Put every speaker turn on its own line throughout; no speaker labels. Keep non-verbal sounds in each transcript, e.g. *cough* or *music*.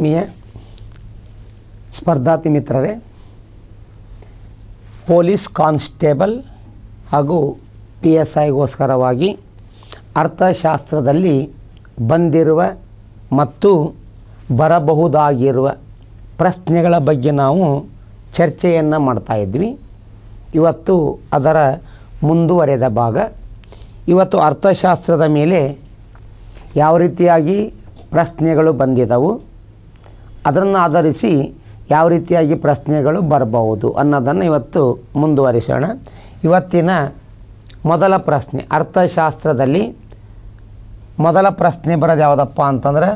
ಆತ್ಮೀಯ ಸ್ಪರ್ಧಾತಿ ಮಿತ್ರರೇ ಪೊಲೀಸ್ ಕಾನ್ಸ್ಟೇಬಲ್ ಹಾಗೂ ಪಿ ಎಸ್ ಐಗೋಸ್ಕರವಾಗಿ ಅರ್ಥಶಾಸ್ತ್ರದಲ್ಲಿ ಬಂದಿರುವ ಮತ್ತು ಬರಬಹುದಾಗಿರುವ ಪ್ರಶ್ನೆಗಳ ಬಗ್ಗೆ ನಾವು ಚರ್ಚೆಯನ್ನು ಮಾಡ್ತಾಯಿದ್ವಿ ಇವತ್ತು ಅದರ ಮುಂದುವರೆದ ಭಾಗ ಇವತ್ತು ಅರ್ಥಶಾಸ್ತ್ರದ ಮೇಲೆ ಯಾವ ರೀತಿಯಾಗಿ ಪ್ರಶ್ನೆಗಳು ಬಂದಿದ್ದವು ಅದನ್ನು ಆಧರಿಸಿ ಯಾವ ರೀತಿಯಾಗಿ ಪ್ರಶ್ನೆಗಳು ಬರಬಹುದು ಅನ್ನೋದನ್ನು ಇವತ್ತು ಮುಂದುವರಿಸೋಣ ಇವತ್ತಿನ ಮೊದಲ ಪ್ರಶ್ನೆ ಅರ್ಥಶಾಸ್ತ್ರದಲ್ಲಿ ಮೊದಲ ಪ್ರಶ್ನೆ ಬರೋದು ಯಾವುದಪ್ಪ ಅಂತಂದರೆ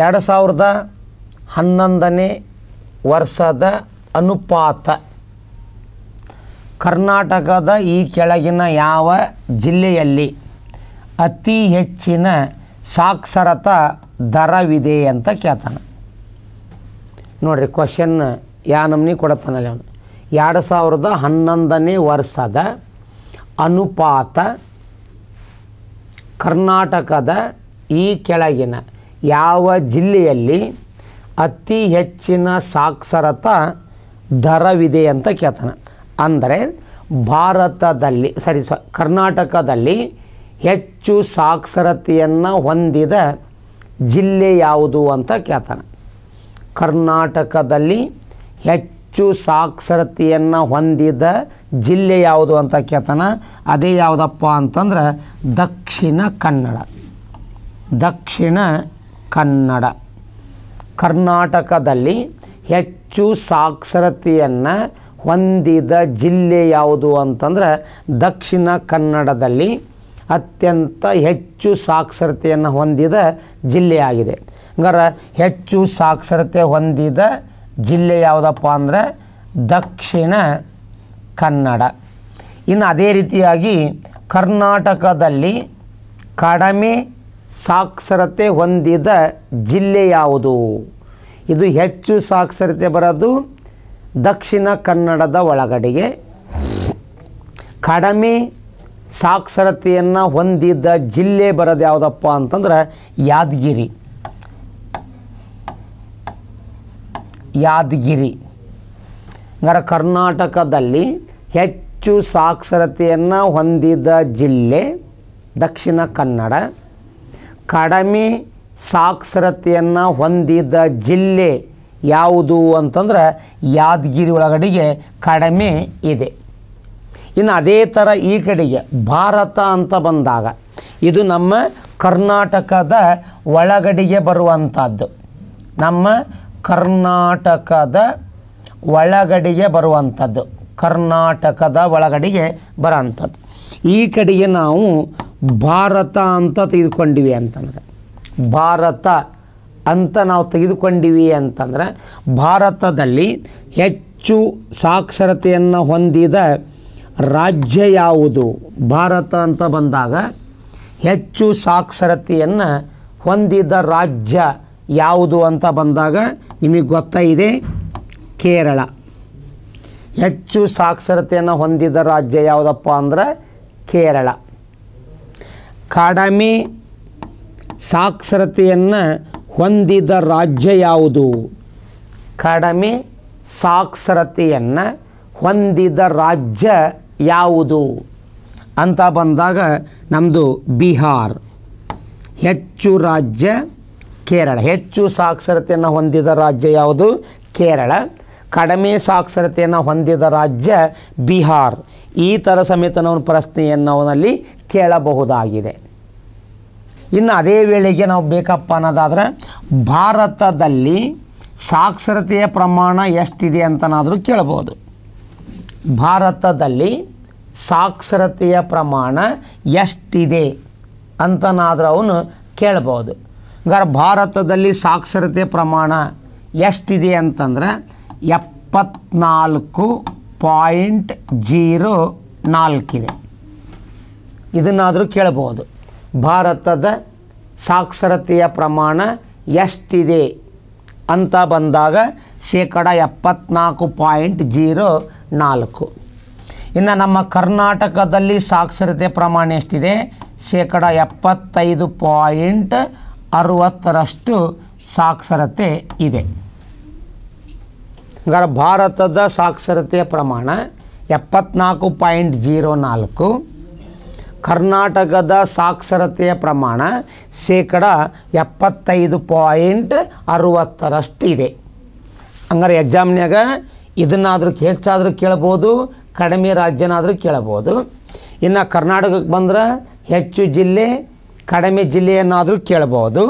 ಎರಡು ಸಾವಿರದ ಹನ್ನೊಂದನೇ ವರ್ಷದ ಅನುಪಾತ ಕರ್ನಾಟಕದ ಈ ಕೆಳಗಿನ ಯಾವ ಜಿಲ್ಲೆಯಲ್ಲಿ ಅತಿ ಹೆಚ್ಚಿನ ಸಾಕ್ಷರತಾ ದರವಿದೆ ಅಂತ ಕೇಳ್ತಾನೆ ನೋಡಿರಿ ಕ್ವಶನ್ ಯಾ ನಮ್ನಿ ಕೊಡತ್ತಾನಲ್ಲಿ ಅವನು ಎರಡು ಸಾವಿರದ ಹನ್ನೊಂದನೇ ವರ್ಷದ ಅನುಪಾತ ಕರ್ನಾಟಕದ ಈ ಕೆಳಗಿನ ಯಾವ ಜಿಲ್ಲೆಯಲ್ಲಿ ಅತಿ ಹೆಚ್ಚಿನ ಸಾಕ್ಷರತಾ ದರವಿದೆ ಅಂತ ಕೇಳ್ತಾನೆ ಅಂದರೆ ಭಾರತದಲ್ಲಿ ಸರಿ ಸ ಕರ್ನಾಟಕದಲ್ಲಿ ಹೆಚ್ಚು ಸಾಕ್ಷರತೆಯನ್ನು ಹೊಂದಿದ ಜಿಲ್ಲೆ ಯಾವುದು ಅಂತ ಕೇಳ್ತಾನೆ ಕರ್ನಾಟಕದಲ್ಲಿ ಹೆಚ್ಚು ಸಾಕ್ಷರತೆಯನ್ನು ಹೊಂದಿದ ಜಿಲ್ಲೆ ಯಾವುದು ಅಂತ ಕೇಳ್ತಾನೆ ಅದೇ ಯಾವುದಪ್ಪ ಅಂತಂದ್ರೆ ದಕ್ಷಿಣ ಕನ್ನಡ ದಕ್ಷಿಣ ಕನ್ನಡ ಕರ್ನಾಟಕದಲ್ಲಿ ಹೆಚ್ಚು ಸಾಕ್ಷರತೆಯನ್ನು ಹೊಂದಿದ ಜಿಲ್ಲೆ ಯಾವುದು ಅಂತಂದ್ರೆ ದಕ್ಷಿಣ ಕನ್ನಡದಲ್ಲಿ ಅತ್ಯಂತ ಹೆಚ್ಚು ಸಾಕ್ಷರತೆಯನ್ನು ಹೊಂದಿದ ಜಿಲ್ಲೆಯಾಗಿದೆ ಹಂಗಾರೆ ಹೆಚ್ಚು ಸಾಕ್ಷರತೆ ಹೊಂದಿದ ಜಿಲ್ಲೆ ಯಾವುದಪ್ಪ ಅಂದರೆ ದಕ್ಷಿಣ ಕನ್ನಡ ಇನ್ನು ಅದೇ ರೀತಿಯಾಗಿ ಕರ್ನಾಟಕದಲ್ಲಿ ಕಡಿಮೆ ಸಾಕ್ಷರತೆ ಹೊಂದಿದ ಜಿಲ್ಲೆ ಯಾವುದು ಇದು ಹೆಚ್ಚು ಸಾಕ್ಷರತೆ ಬರೋದು ದಕ್ಷಿಣ ಕನ್ನಡದ ಒಳಗಡೆಗೆ ಕಡಿಮೆ ಸಾಕ್ಷರತೆಯನ್ನು ಹೊಂದಿದ್ದ ಜಿಲ್ಲೆ ಬರೋದು ಯಾವುದಪ್ಪ ಅಂತಂದ್ರೆ ಯಾದಗಿರಿ ಯಾದಗಿರಿ ನರ ಕರ್ನಾಟಕದಲ್ಲಿ ಹೆಚ್ಚು ಸಾಕ್ಷರತೆಯನ್ನು ಹೊಂದಿದ ಜಿಲ್ಲೆ ದಕ್ಷಿಣ ಕನ್ನಡ ಕಡಿಮೆ ಸಾಕ್ಷರತೆಯನ್ನು ಹೊಂದಿದ ಜಿಲ್ಲೆ ಯಾವುದು ಅಂತಂದ್ರೆ ಯಾದಗಿರಿ ಒಳಗಡೆಗೆ ಕಡಿಮೆ ಇದೆ ಇನ್ನು ಅದೇ ಥರ ಈ ಕಡೆಗೆ ಭಾರತ ಅಂತ ಬಂದಾಗ ಇದು ನಮ್ಮ ಕರ್ನಾಟಕದ ಒಳಗಡೆಗೆ ಬರುವಂಥದ್ದು ನಮ್ಮ ಕರ್ನಾಟಕದ ಒಳಗಡೆಗೆ ಬರುವಂಥದ್ದು ಕರ್ನಾಟಕದ ಒಳಗಡೆಗೆ ಬರೋಂಥದ್ದು ಈ ಕಡೆಗೆ ನಾವು ಭಾರತ ಅಂತ ತೆಗೆದುಕೊಂಡಿವಿ ಅಂತಂದರೆ ಭಾರತ ಅಂತ ನಾವು ತೆಗೆದುಕೊಂಡಿವಿ ಅಂತಂದರೆ ಭಾರತದಲ್ಲಿ ಹೆಚ್ಚು ಸಾಕ್ಷರತೆಯನ್ನು ಹೊಂದಿದ ರಾಜ್ಯ ಯಾವುದು ಭಾರತ ಅಂತ ಬಂದಾಗ ಹೆಚ್ಚು ಸಾಕ್ಷರತೆಯನ್ನು ಹೊಂದಿದ ರಾಜ್ಯ ಯಾವುದು ಅಂತ ಬಂದಾಗ ನಿಮಗೆ ಗೊತ್ತಿದೆ ಕೇರಳ ಹೆಚ್ಚು ಸಾಕ್ಷರತೆಯನ್ನು ಹೊಂದಿದ ರಾಜ್ಯ ಯಾವುದಪ್ಪ ಅಂದರೆ ಕೇರಳ ಕಡಿಮೆ ಸಾಕ್ಷರತೆಯನ್ನು ಹೊಂದಿದ ರಾಜ್ಯ ಯಾವುದು ಕಡಿಮೆ ಸಾಕ್ಷರತೆಯನ್ನು ಹೊಂದಿದ ರಾಜ್ಯ ಯಾವುದು ಅಂತ ಬಂದಾಗ ನಮ್ಮದು ಬಿಹಾರ್ ಹೆಚ್ಚು ರಾಜ್ಯ ಕೇರಳ ಹೆಚ್ಚು ಸಾಕ್ಷರತೆಯನ್ನು ಹೊಂದಿದ ರಾಜ್ಯ ಯಾವುದು ಕೇರಳ ಕಡಿಮೆ ಸಾಕ್ಷರತೆಯನ್ನು ಹೊಂದಿದ ರಾಜ್ಯ ಬಿಹಾರ್ ಈ ಥರ ಸಮೇತ ನಾವು ಪ್ರಶ್ನೆಯನ್ನು ಅವನಲ್ಲಿ ಕೇಳಬಹುದಾಗಿದೆ ಇನ್ನು ಅದೇ ವೇಳೆಗೆ ನಾವು ಬೇಕಪ್ಪ ಅನ್ನೋದಾದರೆ ಭಾರತದಲ್ಲಿ ಸಾಕ್ಷರತೆಯ ಪ್ರಮಾಣ ಎಷ್ಟಿದೆ ಅಂತನಾದರೂ ಕೇಳಬಹುದು ಭಾರತದಲ್ಲಿ ಸಾಕ್ಷರತೆಯ ಪ್ರಮಾಣ ಎಷ್ಟಿದೆ ಅಂತನಾದರೂ ಅವನು ಕೇಳ್ಬೋದು ಹಂಗಾರೆ ಭಾರತದಲ್ಲಿ ಸಾಕ್ಷರತೆ ಪ್ರಮಾಣ ಎಷ್ಟಿದೆ ಅಂತಂದ್ರೆ ಎಪ್ಪತ್ನಾಲ್ಕು ಪಾಯಿಂಟ್ ಜೀರೋ ನಾಲ್ಕಿದೆ ಇದನ್ನಾದರೂ ಕೇಳ್ಬೋದು ಭಾರತದ ಸಾಕ್ಷರತೆಯ ಪ್ರಮಾಣ ಎಷ್ಟಿದೆ ಅಂತ ಬಂದಾಗ ಶೇಕಡ ಎಪ್ಪತ್ನಾಲ್ಕು ಪಾಯಿಂಟ್ ಜೀರೋ ನಾಲ್ಕು ಇನ್ನು ನಮ್ಮ ಕರ್ನಾಟಕದಲ್ಲಿ ಸಾಕ್ಷರತೆ ಪ್ರಮಾಣ ಎಷ್ಟಿದೆ ಶೇಕಡ ಎಪ್ಪತ್ತೈದು ಪಾಯಿಂಟ್ ಅರುವತ್ತರಷ್ಟು ಸಾಕ್ಷರತೆ ಇದೆ ಹಾಗಾದ್ರೆ ಭಾರತದ ಸಾಕ್ಷರತೆಯ ಪ್ರಮಾಣ ಎಪ್ಪತ್ನಾಲ್ಕು ಪಾಯಿಂಟ್ ಜೀರೋ ನಾಲ್ಕು ಕರ್ನಾಟಕದ ಸಾಕ್ಷರತೆಯ ಪ್ರಮಾಣ ಶೇಕಡ ಎಪ್ಪತ್ತೈದು ಪಾಯಿಂಟ್ ಅರುವತ್ತರಷ್ಟು ಇದೆ ಹಂಗಾರೆ ಎಕ್ಸಾಮ್ನಾಗ ಇದನ್ನಾದರೂ ಹೆಚ್ಚಾದರೂ ಕೇಳ್ಬೋದು ಕಡಿಮೆ ರಾಜ್ಯನಾದರೂ ಕೇಳಬಹುದು ಇನ್ನು ಕರ್ನಾಟಕಕ್ಕೆ ಬಂದ್ರೆ ಹೆಚ್ಚು ಜಿಲ್ಲೆ ಕಡಿಮೆ ಜಿಲ್ಲೆಯನ್ನಾದರೂ ಕೇಳಬಹುದು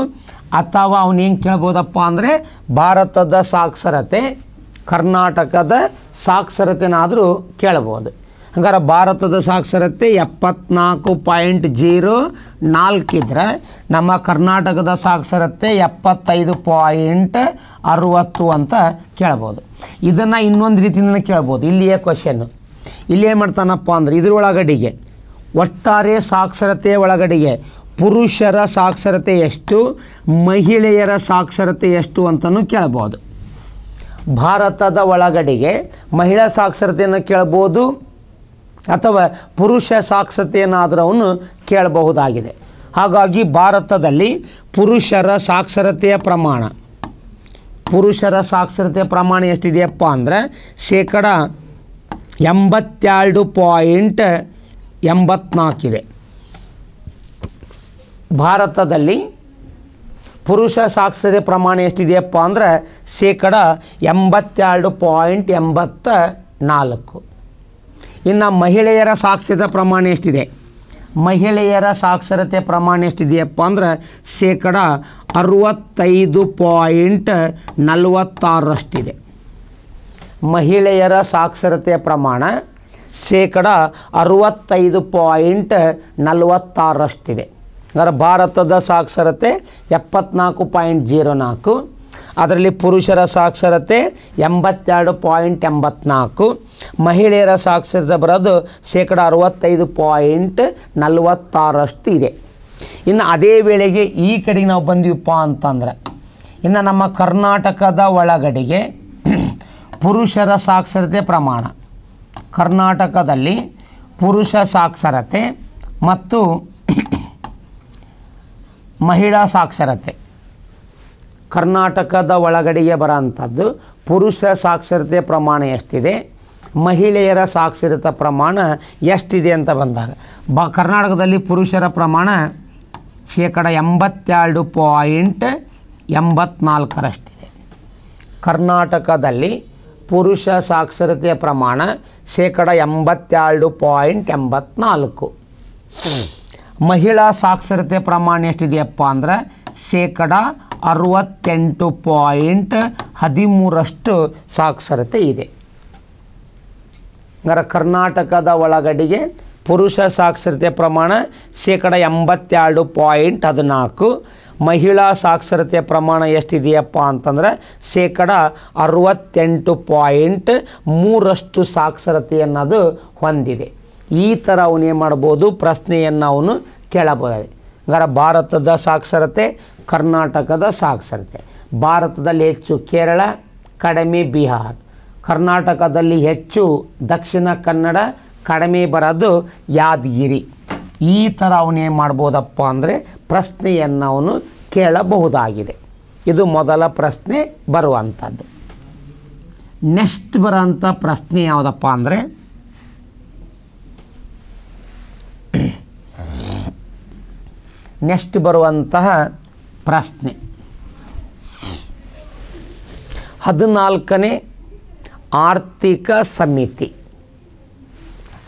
ಅಥವಾ ಅವನು ಏನು ಕೇಳ್ಬೋದಪ್ಪ ಅಂದರೆ ಭಾರತದ ಸಾಕ್ಷರತೆ ಕರ್ನಾಟಕದ ಸಾಕ್ಷರತೆನಾದರೂ ಕೇಳಬಹುದು ಹಂಗಾರೆ ಭಾರತದ ಸಾಕ್ಷರತೆ ಎಪ್ಪತ್ನಾಲ್ಕು ಪಾಯಿಂಟ್ ಜೀರೋ ನಾಲ್ಕಿದ್ರೆ ನಮ್ಮ ಕರ್ನಾಟಕದ ಸಾಕ್ಷರತೆ ಎಪ್ಪತ್ತೈದು ಪಾಯಿಂಟ್ ಅರುವತ್ತು ಅಂತ ಕೇಳ್ಬೋದು ಇದನ್ನು ಇನ್ನೊಂದು ರೀತಿಯಿಂದ ಕೇಳ್ಬೋದು ಇಲ್ಲಿಯೇ ಕ್ವಶನ್ನು ಏನು ಮಾಡ್ತಾನಪ್ಪ ಅಂದರೆ ಒಳಗಡೆಗೆ ಒಟ್ಟಾರೆ ಸಾಕ್ಷರತೆಯ ಒಳಗಡೆಗೆ ಪುರುಷರ ಸಾಕ್ಷರತೆ ಎಷ್ಟು ಮಹಿಳೆಯರ ಸಾಕ್ಷರತೆ ಎಷ್ಟು ಅಂತಲೂ ಕೇಳ್ಬೋದು ಭಾರತದ ಒಳಗಡೆಗೆ ಮಹಿಳಾ ಸಾಕ್ಷರತೆಯನ್ನು ಕೇಳ್ಬೋದು ಅಥವಾ ಪುರುಷ ಸಾಕ್ಷರತೆಯನ್ನಾದರೂ ಅವನು ಕೇಳಬಹುದಾಗಿದೆ ಹಾಗಾಗಿ ಭಾರತದಲ್ಲಿ ಪುರುಷರ ಸಾಕ್ಷರತೆಯ ಪ್ರಮಾಣ ಪುರುಷರ ಸಾಕ್ಷರತೆಯ ಪ್ರಮಾಣ ಎಷ್ಟಿದೆಯಪ್ಪ ಅಂದರೆ ಶೇಕಡ ಎಂಬತ್ತೆರಡು ಪಾಯಿಂಟ್ ಎಂಬತ್ನಾಲ್ಕಿದೆ ಭಾರತದಲ್ಲಿ ಪುರುಷ ಸಾಕ್ಷರತೆ ಪ್ರಮಾಣ ಎಷ್ಟಿದೆಯಪ್ಪ ಅಂದರೆ ಶೇಕಡ ಎಂಬತ್ತೆರಡು ಪಾಯಿಂಟ್ ಎಂಬತ್ತ ನಾಲ್ಕು ಇನ್ನು ಮಹಿಳೆಯರ ಸಾಕ್ಷರತೆ ಪ್ರಮಾಣ ಎಷ್ಟಿದೆ ಮಹಿಳೆಯರ ಸಾಕ್ಷರತೆ ಪ್ರಮಾಣ ಎಷ್ಟಿದೆಯಪ್ಪ ಅಂದರೆ ಶೇಕಡ ಅರುವತ್ತೈದು ಪಾಯಿಂಟ್ ನಲವತ್ತಾರರಷ್ಟಿದೆ ಮಹಿಳೆಯರ ಸಾಕ್ಷರತೆಯ ಪ್ರಮಾಣ ಶೇಕಡ ಅರುವತ್ತೈದು ಪಾಯಿಂಟ್ ನಲವತ್ತಾರಷ್ಟಿದೆ ಅಂದರೆ ಭಾರತದ ಸಾಕ್ಷರತೆ ಎಪ್ಪತ್ನಾಲ್ಕು ಪಾಯಿಂಟ್ ಜೀರೋ ನಾಲ್ಕು ಅದರಲ್ಲಿ ಪುರುಷರ ಸಾಕ್ಷರತೆ ಎಂಬತ್ತೆರಡು ಪಾಯಿಂಟ್ ಎಂಬತ್ನಾಲ್ಕು ಮಹಿಳೆಯರ ಸಾಕ್ಷರತೆ ಬರೋದು ಶೇಕಡ ಅರುವತ್ತೈದು ಪಾಯಿಂಟ್ ನಲವತ್ತಾರಷ್ಟು ಇದೆ ಇನ್ನು ಅದೇ ವೇಳೆಗೆ ಈ ಕಡೆಗೆ ನಾವು ಬಂದೀವಪ್ಪ ಅಂತಂದರೆ ಇನ್ನು ನಮ್ಮ ಕರ್ನಾಟಕದ ಒಳಗಡೆಗೆ ಪುರುಷರ ಸಾಕ್ಷರತೆ ಪ್ರಮಾಣ ಕರ್ನಾಟಕದಲ್ಲಿ ಪುರುಷ ಸಾಕ್ಷರತೆ ಮತ್ತು *coughs* ಮಹಿಳಾ ಸಾಕ್ಷರತೆ ಕರ್ನಾಟಕದ ಒಳಗಡೆಗೆ ಬರೋಂಥದ್ದು ಪುರುಷ ಸಾಕ್ಷರತೆ ಪ್ರಮಾಣ ಎಷ್ಟಿದೆ ಮಹಿಳೆಯರ ಸಾಕ್ಷರತೆ ಪ್ರಮಾಣ ಎಷ್ಟಿದೆ ಅಂತ ಬಂದಾಗ ಬ ಕರ್ನಾಟಕದಲ್ಲಿ ಪುರುಷರ ಪ್ರಮಾಣ ಶೇಕಡ ಎಂಬತ್ತೆರಡು ಪಾಯಿಂಟ್ ಎಂಬತ್ನಾಲ್ಕರಷ್ಟಿದೆ ಕರ್ನಾಟಕದಲ್ಲಿ ಪುರುಷ ಸಾಕ್ಷರತೆಯ ಪ್ರಮಾಣ ಶೇಕಡ ಎಂಬತ್ತೆರಡು ಪಾಯಿಂಟ್ ಎಂಬತ್ನಾಲ್ಕು ಮಹಿಳಾ ಸಾಕ್ಷರತೆ ಪ್ರಮಾಣ ಎಷ್ಟಿದೆಯಪ್ಪ ಅಂದರೆ ಶೇಕಡ ಅರವತ್ತೆಂಟು ಪಾಯಿಂಟ್ ಹದಿಮೂರಷ್ಟು ಸಾಕ್ಷರತೆ ಇದೆ ಅಂದರೆ ಕರ್ನಾಟಕದ ಒಳಗಡೆಗೆ ಪುರುಷ ಸಾಕ್ಷರತೆ ಪ್ರಮಾಣ ಶೇಕಡ ಎಂಬತ್ತೆರಡು ಪಾಯಿಂಟ್ ಹದಿನಾಲ್ಕು ಮಹಿಳಾ ಸಾಕ್ಷರತೆಯ ಪ್ರಮಾಣ ಎಷ್ಟಿದೆಯಪ್ಪ ಅಂತಂದರೆ ಶೇಕಡ ಅರವತ್ತೆಂಟು ಪಾಯಿಂಟ್ ಮೂರಷ್ಟು ಸಾಕ್ಷರತೆಯನ್ನದು ಹೊಂದಿದೆ ಈ ಥರ ಅವನೇನು ಮಾಡ್ಬೋದು ಪ್ರಶ್ನೆಯನ್ನು ಅವನು ಕೇಳಬಹುದು ಹಂಗಾರೆ ಭಾರತದ ಸಾಕ್ಷರತೆ ಕರ್ನಾಟಕದ ಸಾಕ್ಷರತೆ ಭಾರತದಲ್ಲಿ ಹೆಚ್ಚು ಕೇರಳ ಕಡಿಮೆ ಬಿಹಾರ್ ಕರ್ನಾಟಕದಲ್ಲಿ ಹೆಚ್ಚು ದಕ್ಷಿಣ ಕನ್ನಡ ಕಡಿಮೆ ಬರೋದು ಯಾದಗಿರಿ ಈ ಥರ ಅವನೇನು ಮಾಡ್ಬೋದಪ್ಪ ಅಂದರೆ ಪ್ರಶ್ನೆಯನ್ನು ಅವನು ಕೇಳಬಹುದಾಗಿದೆ ಇದು ಮೊದಲ ಪ್ರಶ್ನೆ ಬರುವಂಥದ್ದು ನೆಕ್ಸ್ಟ್ ಬರೋಂಥ ಪ್ರಶ್ನೆ ಯಾವುದಪ್ಪ ಅಂದರೆ ನೆಕ್ಸ್ಟ್ ಬರುವಂತಹ ಪ್ರಶ್ನೆ ಹದಿನಾಲ್ಕನೇ ಆರ್ಥಿಕ ಸಮಿತಿ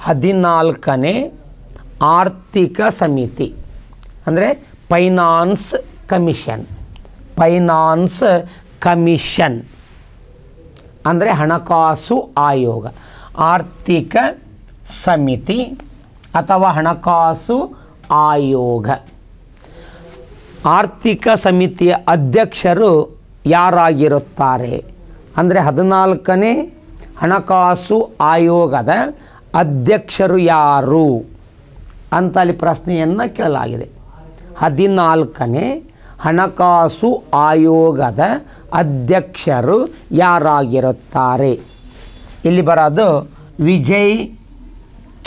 ಹದಿನಾಲ್ಕನೇ ಆರ್ಥಿಕ ಸಮಿತಿ ಅಂದರೆ ಫೈನಾನ್ಸ್ ಕಮಿಷನ್ ಫೈನಾನ್ಸ್ ಕಮಿಷನ್ ಅಂದರೆ ಹಣಕಾಸು ಆಯೋಗ ಆರ್ಥಿಕ ಸಮಿತಿ ಅಥವಾ ಹಣಕಾಸು ಆಯೋಗ ಆರ್ಥಿಕ ಸಮಿತಿಯ ಅಧ್ಯಕ್ಷರು ಯಾರಾಗಿರುತ್ತಾರೆ ಅಂದರೆ ಹದಿನಾಲ್ಕನೇ ಹಣಕಾಸು ಆಯೋಗದ ಅಧ್ಯಕ್ಷರು ಯಾರು ಅಂತ ಅಲ್ಲಿ ಪ್ರಶ್ನೆಯನ್ನು ಕೇಳಲಾಗಿದೆ ಹದಿನಾಲ್ಕನೇ ಹಣಕಾಸು ಆಯೋಗದ ಅಧ್ಯಕ್ಷರು ಯಾರಾಗಿರುತ್ತಾರೆ ಇಲ್ಲಿ ಬರೋದು Vijay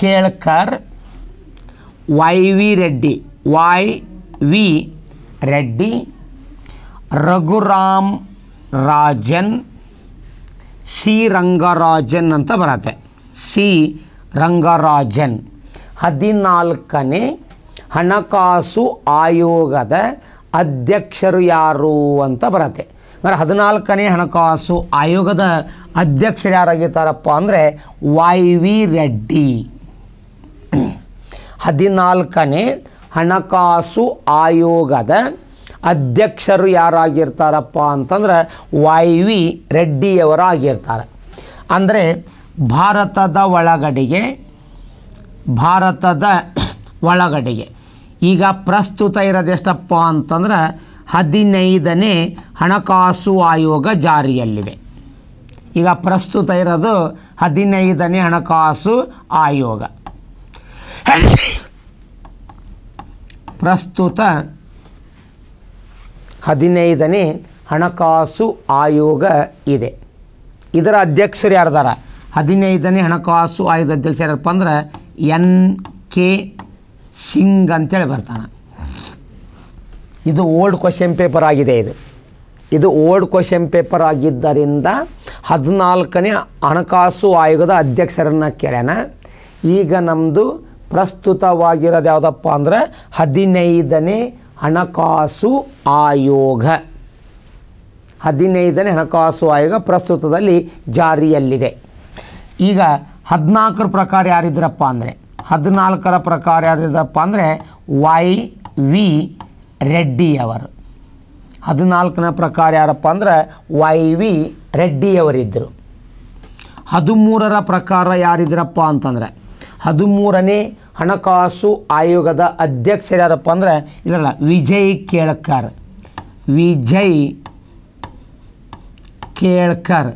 Kelkar Y V Reddy Y V Reddy Raghuram Rajan C Rangarajan ಅಂತ ಬರತ್ತೆ ಸಿ ರಂಗರಾಜನ್ ಹದಿನಾಲ್ಕನೇ ಹಣಕಾಸು ಆಯೋಗದ ಅಧ್ಯಕ್ಷರು ಯಾರು ಅಂತ ಬರತ್ತೆ ಅಂದರೆ ಹದಿನಾಲ್ಕನೇ ಹಣಕಾಸು ಆಯೋಗದ ಅಧ್ಯಕ್ಷರು ಯಾರಾಗಿರ್ತಾರಪ್ಪ ಅಂದರೆ ವೈ ವಿ ರೆಡ್ಡಿ ಹದಿನಾಲ್ಕನೇ ಹಣಕಾಸು ಆಯೋಗದ ಅಧ್ಯಕ್ಷರು ಯಾರಾಗಿರ್ತಾರಪ್ಪ ಅಂತಂದ್ರೆ ವೈ ವಿ ಆಗಿರ್ತಾರೆ ಅಂದರೆ ಭಾರತದ ಒಳಗಡೆಗೆ ಭಾರತದ ಒಳಗಡೆಗೆ ಈಗ ಪ್ರಸ್ತುತ ಎಷ್ಟಪ್ಪ ಅಂತಂದ್ರೆ ಹದಿನೈದನೇ ಹಣಕಾಸು ಆಯೋಗ ಜಾರಿಯಲ್ಲಿದೆ ಈಗ ಪ್ರಸ್ತುತ ಇರೋದು ಹದಿನೈದನೇ ಹಣಕಾಸು ಆಯೋಗ ಪ್ರಸ್ತುತ ಹದಿನೈದನೇ ಹಣಕಾಸು ಆಯೋಗ ಇದೆ ಇದರ ಅಧ್ಯಕ್ಷರು ಯಾರದಾರ ಹದಿನೈದನೇ ಹಣಕಾಸು ಆಯೋಗದ ಅಧ್ಯಕ್ಷ ಯಾರಪ್ಪ ಅಂದ್ರೆ ಎನ್ ಕೆ ಸಿಂಗ್ ಅಂತೇಳಿ ಬರ್ತಾನೆ ಇದು ಓಲ್ಡ್ ಕ್ವಶನ್ ಪೇಪರ್ ಆಗಿದೆ ಇದು ಇದು ಓಲ್ಡ್ ಕ್ವಶನ್ ಪೇಪರ್ ಆಗಿದ್ದರಿಂದ ಹದಿನಾಲ್ಕನೇ ಹಣಕಾಸು ಆಯೋಗದ ಅಧ್ಯಕ್ಷರನ್ನು ಕೇಳೋಣ ಈಗ ನಮ್ಮದು ಪ್ರಸ್ತುತವಾಗಿರೋದು ಯಾವುದಪ್ಪ ಅಂದರೆ ಹದಿನೈದನೇ ಹಣಕಾಸು ಆಯೋಗ ಹದಿನೈದನೇ ಹಣಕಾಸು ಆಯೋಗ ಪ್ರಸ್ತುತದಲ್ಲಿ ಜಾರಿಯಲ್ಲಿದೆ ಈಗ ಹದಿನಾಲ್ಕರ ಪ್ರಕಾರ ಯಾರಿದ್ರಪ್ಪ ಅಂದರೆ ಹದಿನಾಲ್ಕರ ಪ್ರಕಾರ ಯಾರಿದಪ್ಪ ಅಂದರೆ ವೈ ವಿ ರೆಡ್ಡಿಯವರು ಹದಿನಾಲ್ಕನ ಪ್ರಕಾರ ಯಾರಪ್ಪ ಅಂದರೆ ವೈ ವಿ ರೆಡ್ಡಿಯವರಿದ್ದರು ಹದಿಮೂರರ ಪ್ರಕಾರ ಯಾರಿದ್ರಪ್ಪ ಅಂತಂದರೆ ಹದಿಮೂರನೇ ಹಣಕಾಸು ಆಯೋಗದ ಅಧ್ಯಕ್ಷರು ಯಾರಪ್ಪ ಅಂದರೆ ಇಲ್ಲಲ್ಲ ವಿಜಯ್ ಕೇಳ್ಕರ್ ವಿಜಯ್ ಕೇಳ್ಕರ್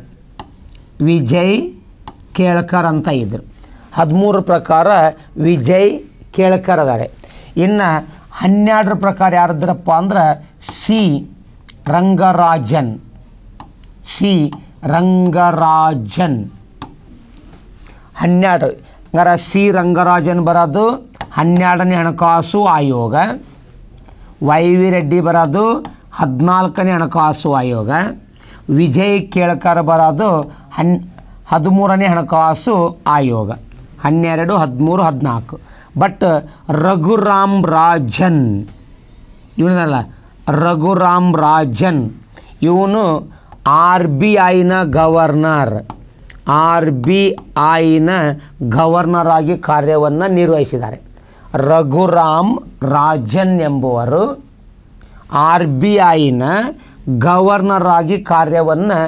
ವಿಜಯ್ ಕೇಳ್ಕರ್ ಅಂತ ಇದ್ದರು ಹದಿಮೂರು ಪ್ರಕಾರ ವಿಜಯ್ ಕೇಳ್ಕರ್ ಅದಾರೆ ಇನ್ನು ಹನ್ನೆರಡರ ಪ್ರಕಾರ ಯಾರಿದ್ರಪ್ಪ ಅಂದ್ರೆ ಸಿ ರಂಗರಾಜನ್ ಸಿ ರಂಗರಾಜನ್ ಹನ್ನೆರಡು ಹಂಗಾರ ಸಿ ರಂಗರಾಜನ್ ಬರೋದು ಹನ್ನೆರಡನೇ ಹಣಕಾಸು ಆಯೋಗ ವೈ ವಿ ರೆಡ್ಡಿ ಬರೋದು ಹದಿನಾಲ್ಕನೇ ಹಣಕಾಸು ಆಯೋಗ ವಿಜಯ್ ಕೇಳ್ಕರ್ ಬರೋದು ಹನ್ ಹದಿಮೂರನೇ ಹಣಕಾಸು ಆಯೋಗ ಹನ್ನೆರಡು ಹದಿಮೂರು ಹದಿನಾಲ್ಕು ಬಟ್ ರಘುರಾಮ್ ರಾಜನ್ ಇವನಲ್ಲ ರಘುರಾಮ್ ರಾಜನ್ ಇವನು ಆರ್ ಬಿ ಐನ ಗವರ್ನರ್ ಆರ್ ಬಿ ಐನ ಗವರ್ನರ್ ಆಗಿ ಕಾರ್ಯವನ್ನು ನಿರ್ವಹಿಸಿದ್ದಾರೆ ರಘುರಾಮ್ ರಾಜನ್ ಎಂಬುವರು ಆರ್ ಬಿ ಐನ ಗವರ್ನರ್ ಆಗಿ ಕಾರ್ಯವನ್ನು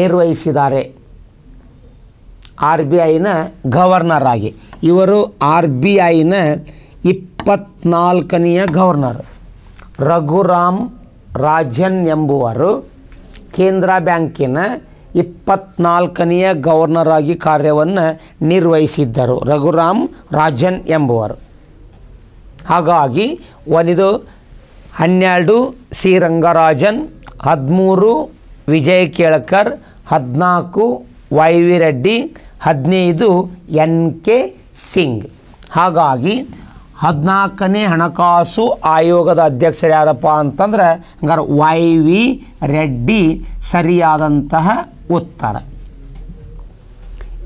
ನಿರ್ವಹಿಸಿದ್ದಾರೆ ಆರ್ ಬಿ ಐನ ಗವರ್ನರ್ ಆಗಿ ಇವರು ಆರ್ ಬಿ ಐನ ಇಪ್ಪತ್ನಾಲ್ಕನೆಯ ಗವರ್ನರ್ ರಘುರಾಮ್ ರಾಜನ್ ಎಂಬುವರು ಕೇಂದ್ರ ಬ್ಯಾಂಕಿನ ಇಪ್ಪತ್ನಾಲ್ಕನೆಯ ಗವರ್ನರ್ ಆಗಿ ಕಾರ್ಯವನ್ನು ನಿರ್ವಹಿಸಿದ್ದರು ರಘುರಾಮ್ ರಾಜನ್ ಎಂಬುವರು ಹಾಗಾಗಿ ಒಂದು ಹನ್ನೆರಡು ಸಿ ರಂಗರಾಜನ್ ಹದಿಮೂರು ವಿಜಯ್ ಕೇಳ್ಕರ್ ಹದಿನಾಲ್ಕು ವೈ ವಿ ರೆಡ್ಡಿ ಹದಿನೈದು ಎನ್ ಕೆ ಸಿಂಗ್ ಹಾಗಾಗಿ ಹದಿನಾಲ್ಕನೇ ಹಣಕಾಸು ಆಯೋಗದ ಅಧ್ಯಕ್ಷರು ಯಾರಪ್ಪ ಅಂತಂದ್ರೆ ಹಂಗಾರೆ ವೈ ವಿ ರೆಡ್ಡಿ ಸರಿಯಾದಂತಹ ಉತ್ತರ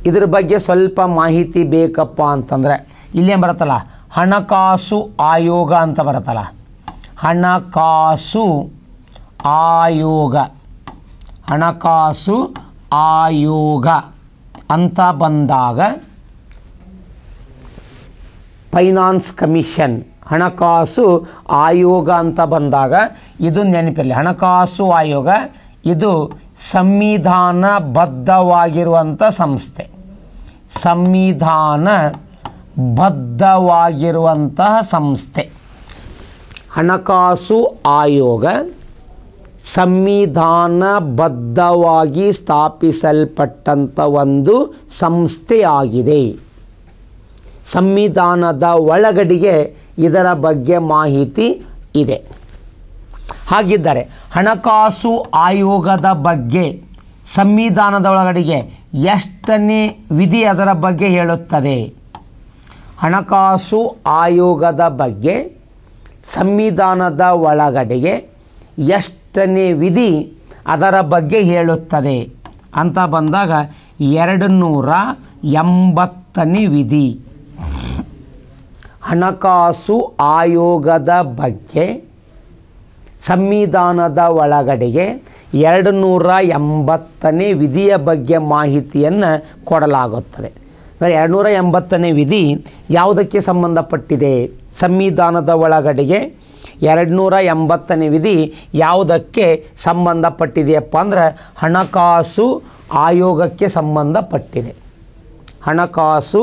ಇದ್ರ ಬಗ್ಗೆ ಸ್ವಲ್ಪ ಮಾಹಿತಿ ಬೇಕಪ್ಪ ಅಂತಂದರೆ ಇಲ್ಲೇನು ಬರುತ್ತಲ್ಲ ಹಣಕಾಸು ಆಯೋಗ ಅಂತ ಬರುತ್ತಲ್ಲ ಹಣಕಾಸು ಆಯೋಗ ಹಣಕಾಸು ಆಯೋಗ ಅಂತ ಬಂದಾಗ ಫೈನಾನ್ಸ್ ಕಮಿಷನ್ ಹಣಕಾಸು ಆಯೋಗ ಅಂತ ಬಂದಾಗ ಇದು ನೆನಪಿರಲಿ ಹಣಕಾಸು ಆಯೋಗ ಇದು ಸಂವಿಧಾನ ಬದ್ಧವಾಗಿರುವಂಥ ಸಂಸ್ಥೆ ಸಂವಿಧಾನ ಬದ್ಧವಾಗಿರುವಂತಹ ಸಂಸ್ಥೆ ಹಣಕಾಸು ಆಯೋಗ ಸಂವಿಧಾನಬದ್ಧವಾಗಿ ಸ್ಥಾಪಿಸಲ್ಪಟ್ಟಂಥ ಒಂದು ಸಂಸ್ಥೆಯಾಗಿದೆ ಸಂವಿಧಾನದ ಒಳಗಡೆಗೆ ಇದರ ಬಗ್ಗೆ ಮಾಹಿತಿ ಇದೆ ಹಾಗಿದ್ದರೆ ಹಣಕಾಸು ಆಯೋಗದ ಬಗ್ಗೆ ಸಂವಿಧಾನದ ಒಳಗಡೆಗೆ ಎಷ್ಟನೇ ವಿಧಿ ಅದರ ಬಗ್ಗೆ ಹೇಳುತ್ತದೆ ಹಣಕಾಸು ಆಯೋಗದ ಬಗ್ಗೆ ಸಂವಿಧಾನದ ಒಳಗಡೆಗೆ ಎಷ್ಟು ಇಪ್ಪತ್ತನೇ ವಿಧಿ ಅದರ ಬಗ್ಗೆ ಹೇಳುತ್ತದೆ ಅಂತ ಬಂದಾಗ ಎರಡು ನೂರ ಎಂಬತ್ತನೇ ವಿಧಿ ಹಣಕಾಸು ಆಯೋಗದ ಬಗ್ಗೆ ಸಂವಿಧಾನದ ಒಳಗಡೆಗೆ ಎರಡು ನೂರ ಎಂಬತ್ತನೇ ವಿಧಿಯ ಬಗ್ಗೆ ಮಾಹಿತಿಯನ್ನು ಕೊಡಲಾಗುತ್ತದೆ ಎರಡು ನೂರ ಎಂಬತ್ತನೇ ವಿಧಿ ಯಾವುದಕ್ಕೆ ಸಂಬಂಧಪಟ್ಟಿದೆ ಸಂವಿಧಾನದ ಒಳಗಡೆಗೆ ಎರಡು ನೂರ ಎಂಬತ್ತನೇ ವಿಧಿ ಯಾವುದಕ್ಕೆ ಸಂಬಂಧಪಟ್ಟಿದೆಯಪ್ಪ ಅಂದರೆ ಹಣಕಾಸು ಆಯೋಗಕ್ಕೆ ಸಂಬಂಧಪಟ್ಟಿದೆ ಹಣಕಾಸು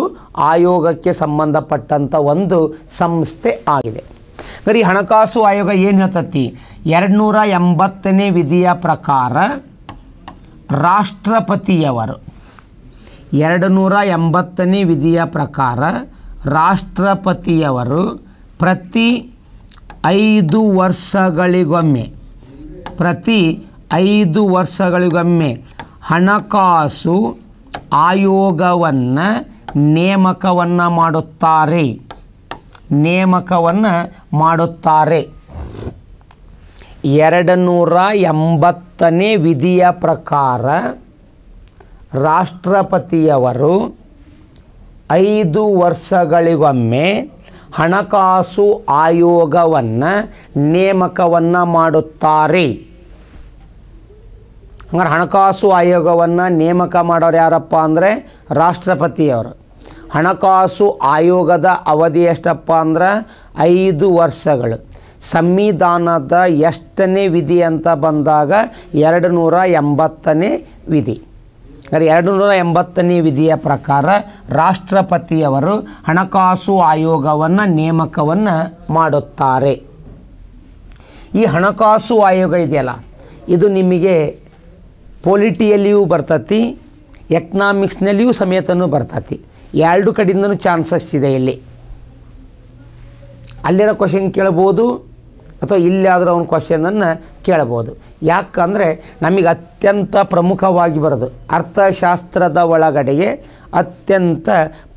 ಆಯೋಗಕ್ಕೆ ಸಂಬಂಧಪಟ್ಟಂಥ ಒಂದು ಸಂಸ್ಥೆ ಆಗಿದೆ ಸರಿ ಹಣಕಾಸು ಆಯೋಗ ಏನು ಹೇಳ್ತತಿ ಎರಡು ನೂರ ಎಂಬತ್ತನೇ ವಿಧಿಯ ಪ್ರಕಾರ ರಾಷ್ಟ್ರಪತಿಯವರು ಎರಡು ನೂರ ಎಂಬತ್ತನೇ ವಿಧಿಯ ಪ್ರಕಾರ ರಾಷ್ಟ್ರಪತಿಯವರು ಪ್ರತಿ ಐದು ವರ್ಷಗಳಿಗೊಮ್ಮೆ ಪ್ರತಿ ಐದು ವರ್ಷಗಳಿಗೊಮ್ಮೆ ಹಣಕಾಸು ಆಯೋಗವನ್ನು ನೇಮಕವನ್ನು ಮಾಡುತ್ತಾರೆ ನೇಮಕವನ್ನು ಮಾಡುತ್ತಾರೆ ಎರಡು ನೂರ ಎಂಬತ್ತನೇ ವಿಧಿಯ ಪ್ರಕಾರ ರಾಷ್ಟ್ರಪತಿಯವರು ಐದು ವರ್ಷಗಳಿಗೊಮ್ಮೆ ಹಣಕಾಸು ಆಯೋಗವನ್ನು ನೇಮಕವನ್ನು ಮಾಡುತ್ತಾರೆ ಹಂಗಾರೆ ಹಣಕಾಸು ಆಯೋಗವನ್ನು ನೇಮಕ ಮಾಡೋರು ಯಾರಪ್ಪ ಅಂದರೆ ರಾಷ್ಟ್ರಪತಿಯವರು ಹಣಕಾಸು ಆಯೋಗದ ಅವಧಿ ಎಷ್ಟಪ್ಪ ಅಂದ್ರೆ ಐದು ವರ್ಷಗಳು ಸಂವಿಧಾನದ ಎಷ್ಟನೇ ವಿಧಿ ಅಂತ ಬಂದಾಗ ಎರಡು ನೂರ ಎಂಬತ್ತನೇ ವಿಧಿ ಎರಡು ನೂರ ಎಂಬತ್ತನೇ ವಿಧಿಯ ಪ್ರಕಾರ ರಾಷ್ಟ್ರಪತಿಯವರು ಹಣಕಾಸು ಆಯೋಗವನ್ನು ನೇಮಕವನ್ನು ಮಾಡುತ್ತಾರೆ ಈ ಹಣಕಾಸು ಆಯೋಗ ಇದೆಯಲ್ಲ ಇದು ನಿಮಗೆ ಪೊಲಿಟಿಯಲ್ಲಿಯೂ ಬರ್ತತಿ ಎಕ್ನಾಮಿಕ್ಸ್ನಲ್ಲಿಯೂ ಸಮೇತನೂ ಬರ್ತತಿ ಎರಡು ಕಡೆಯಿಂದನೂ ಚಾನ್ಸಸ್ ಇದೆ ಇಲ್ಲಿ ಅಲ್ಲಿರೋ ಕ್ವಶನ್ ಕೇಳ್ಬೋದು ಅಥವಾ ಇಲ್ಲಾದರೂ ಅವನ ಕ್ವಶನನ್ನು ಕೇಳಬಹುದು ಯಾಕಂದರೆ ನಮಗೆ ಅತ್ಯಂತ ಪ್ರಮುಖವಾಗಿ ಬರೋದು ಅರ್ಥಶಾಸ್ತ್ರದ ಒಳಗಡೆಗೆ ಅತ್ಯಂತ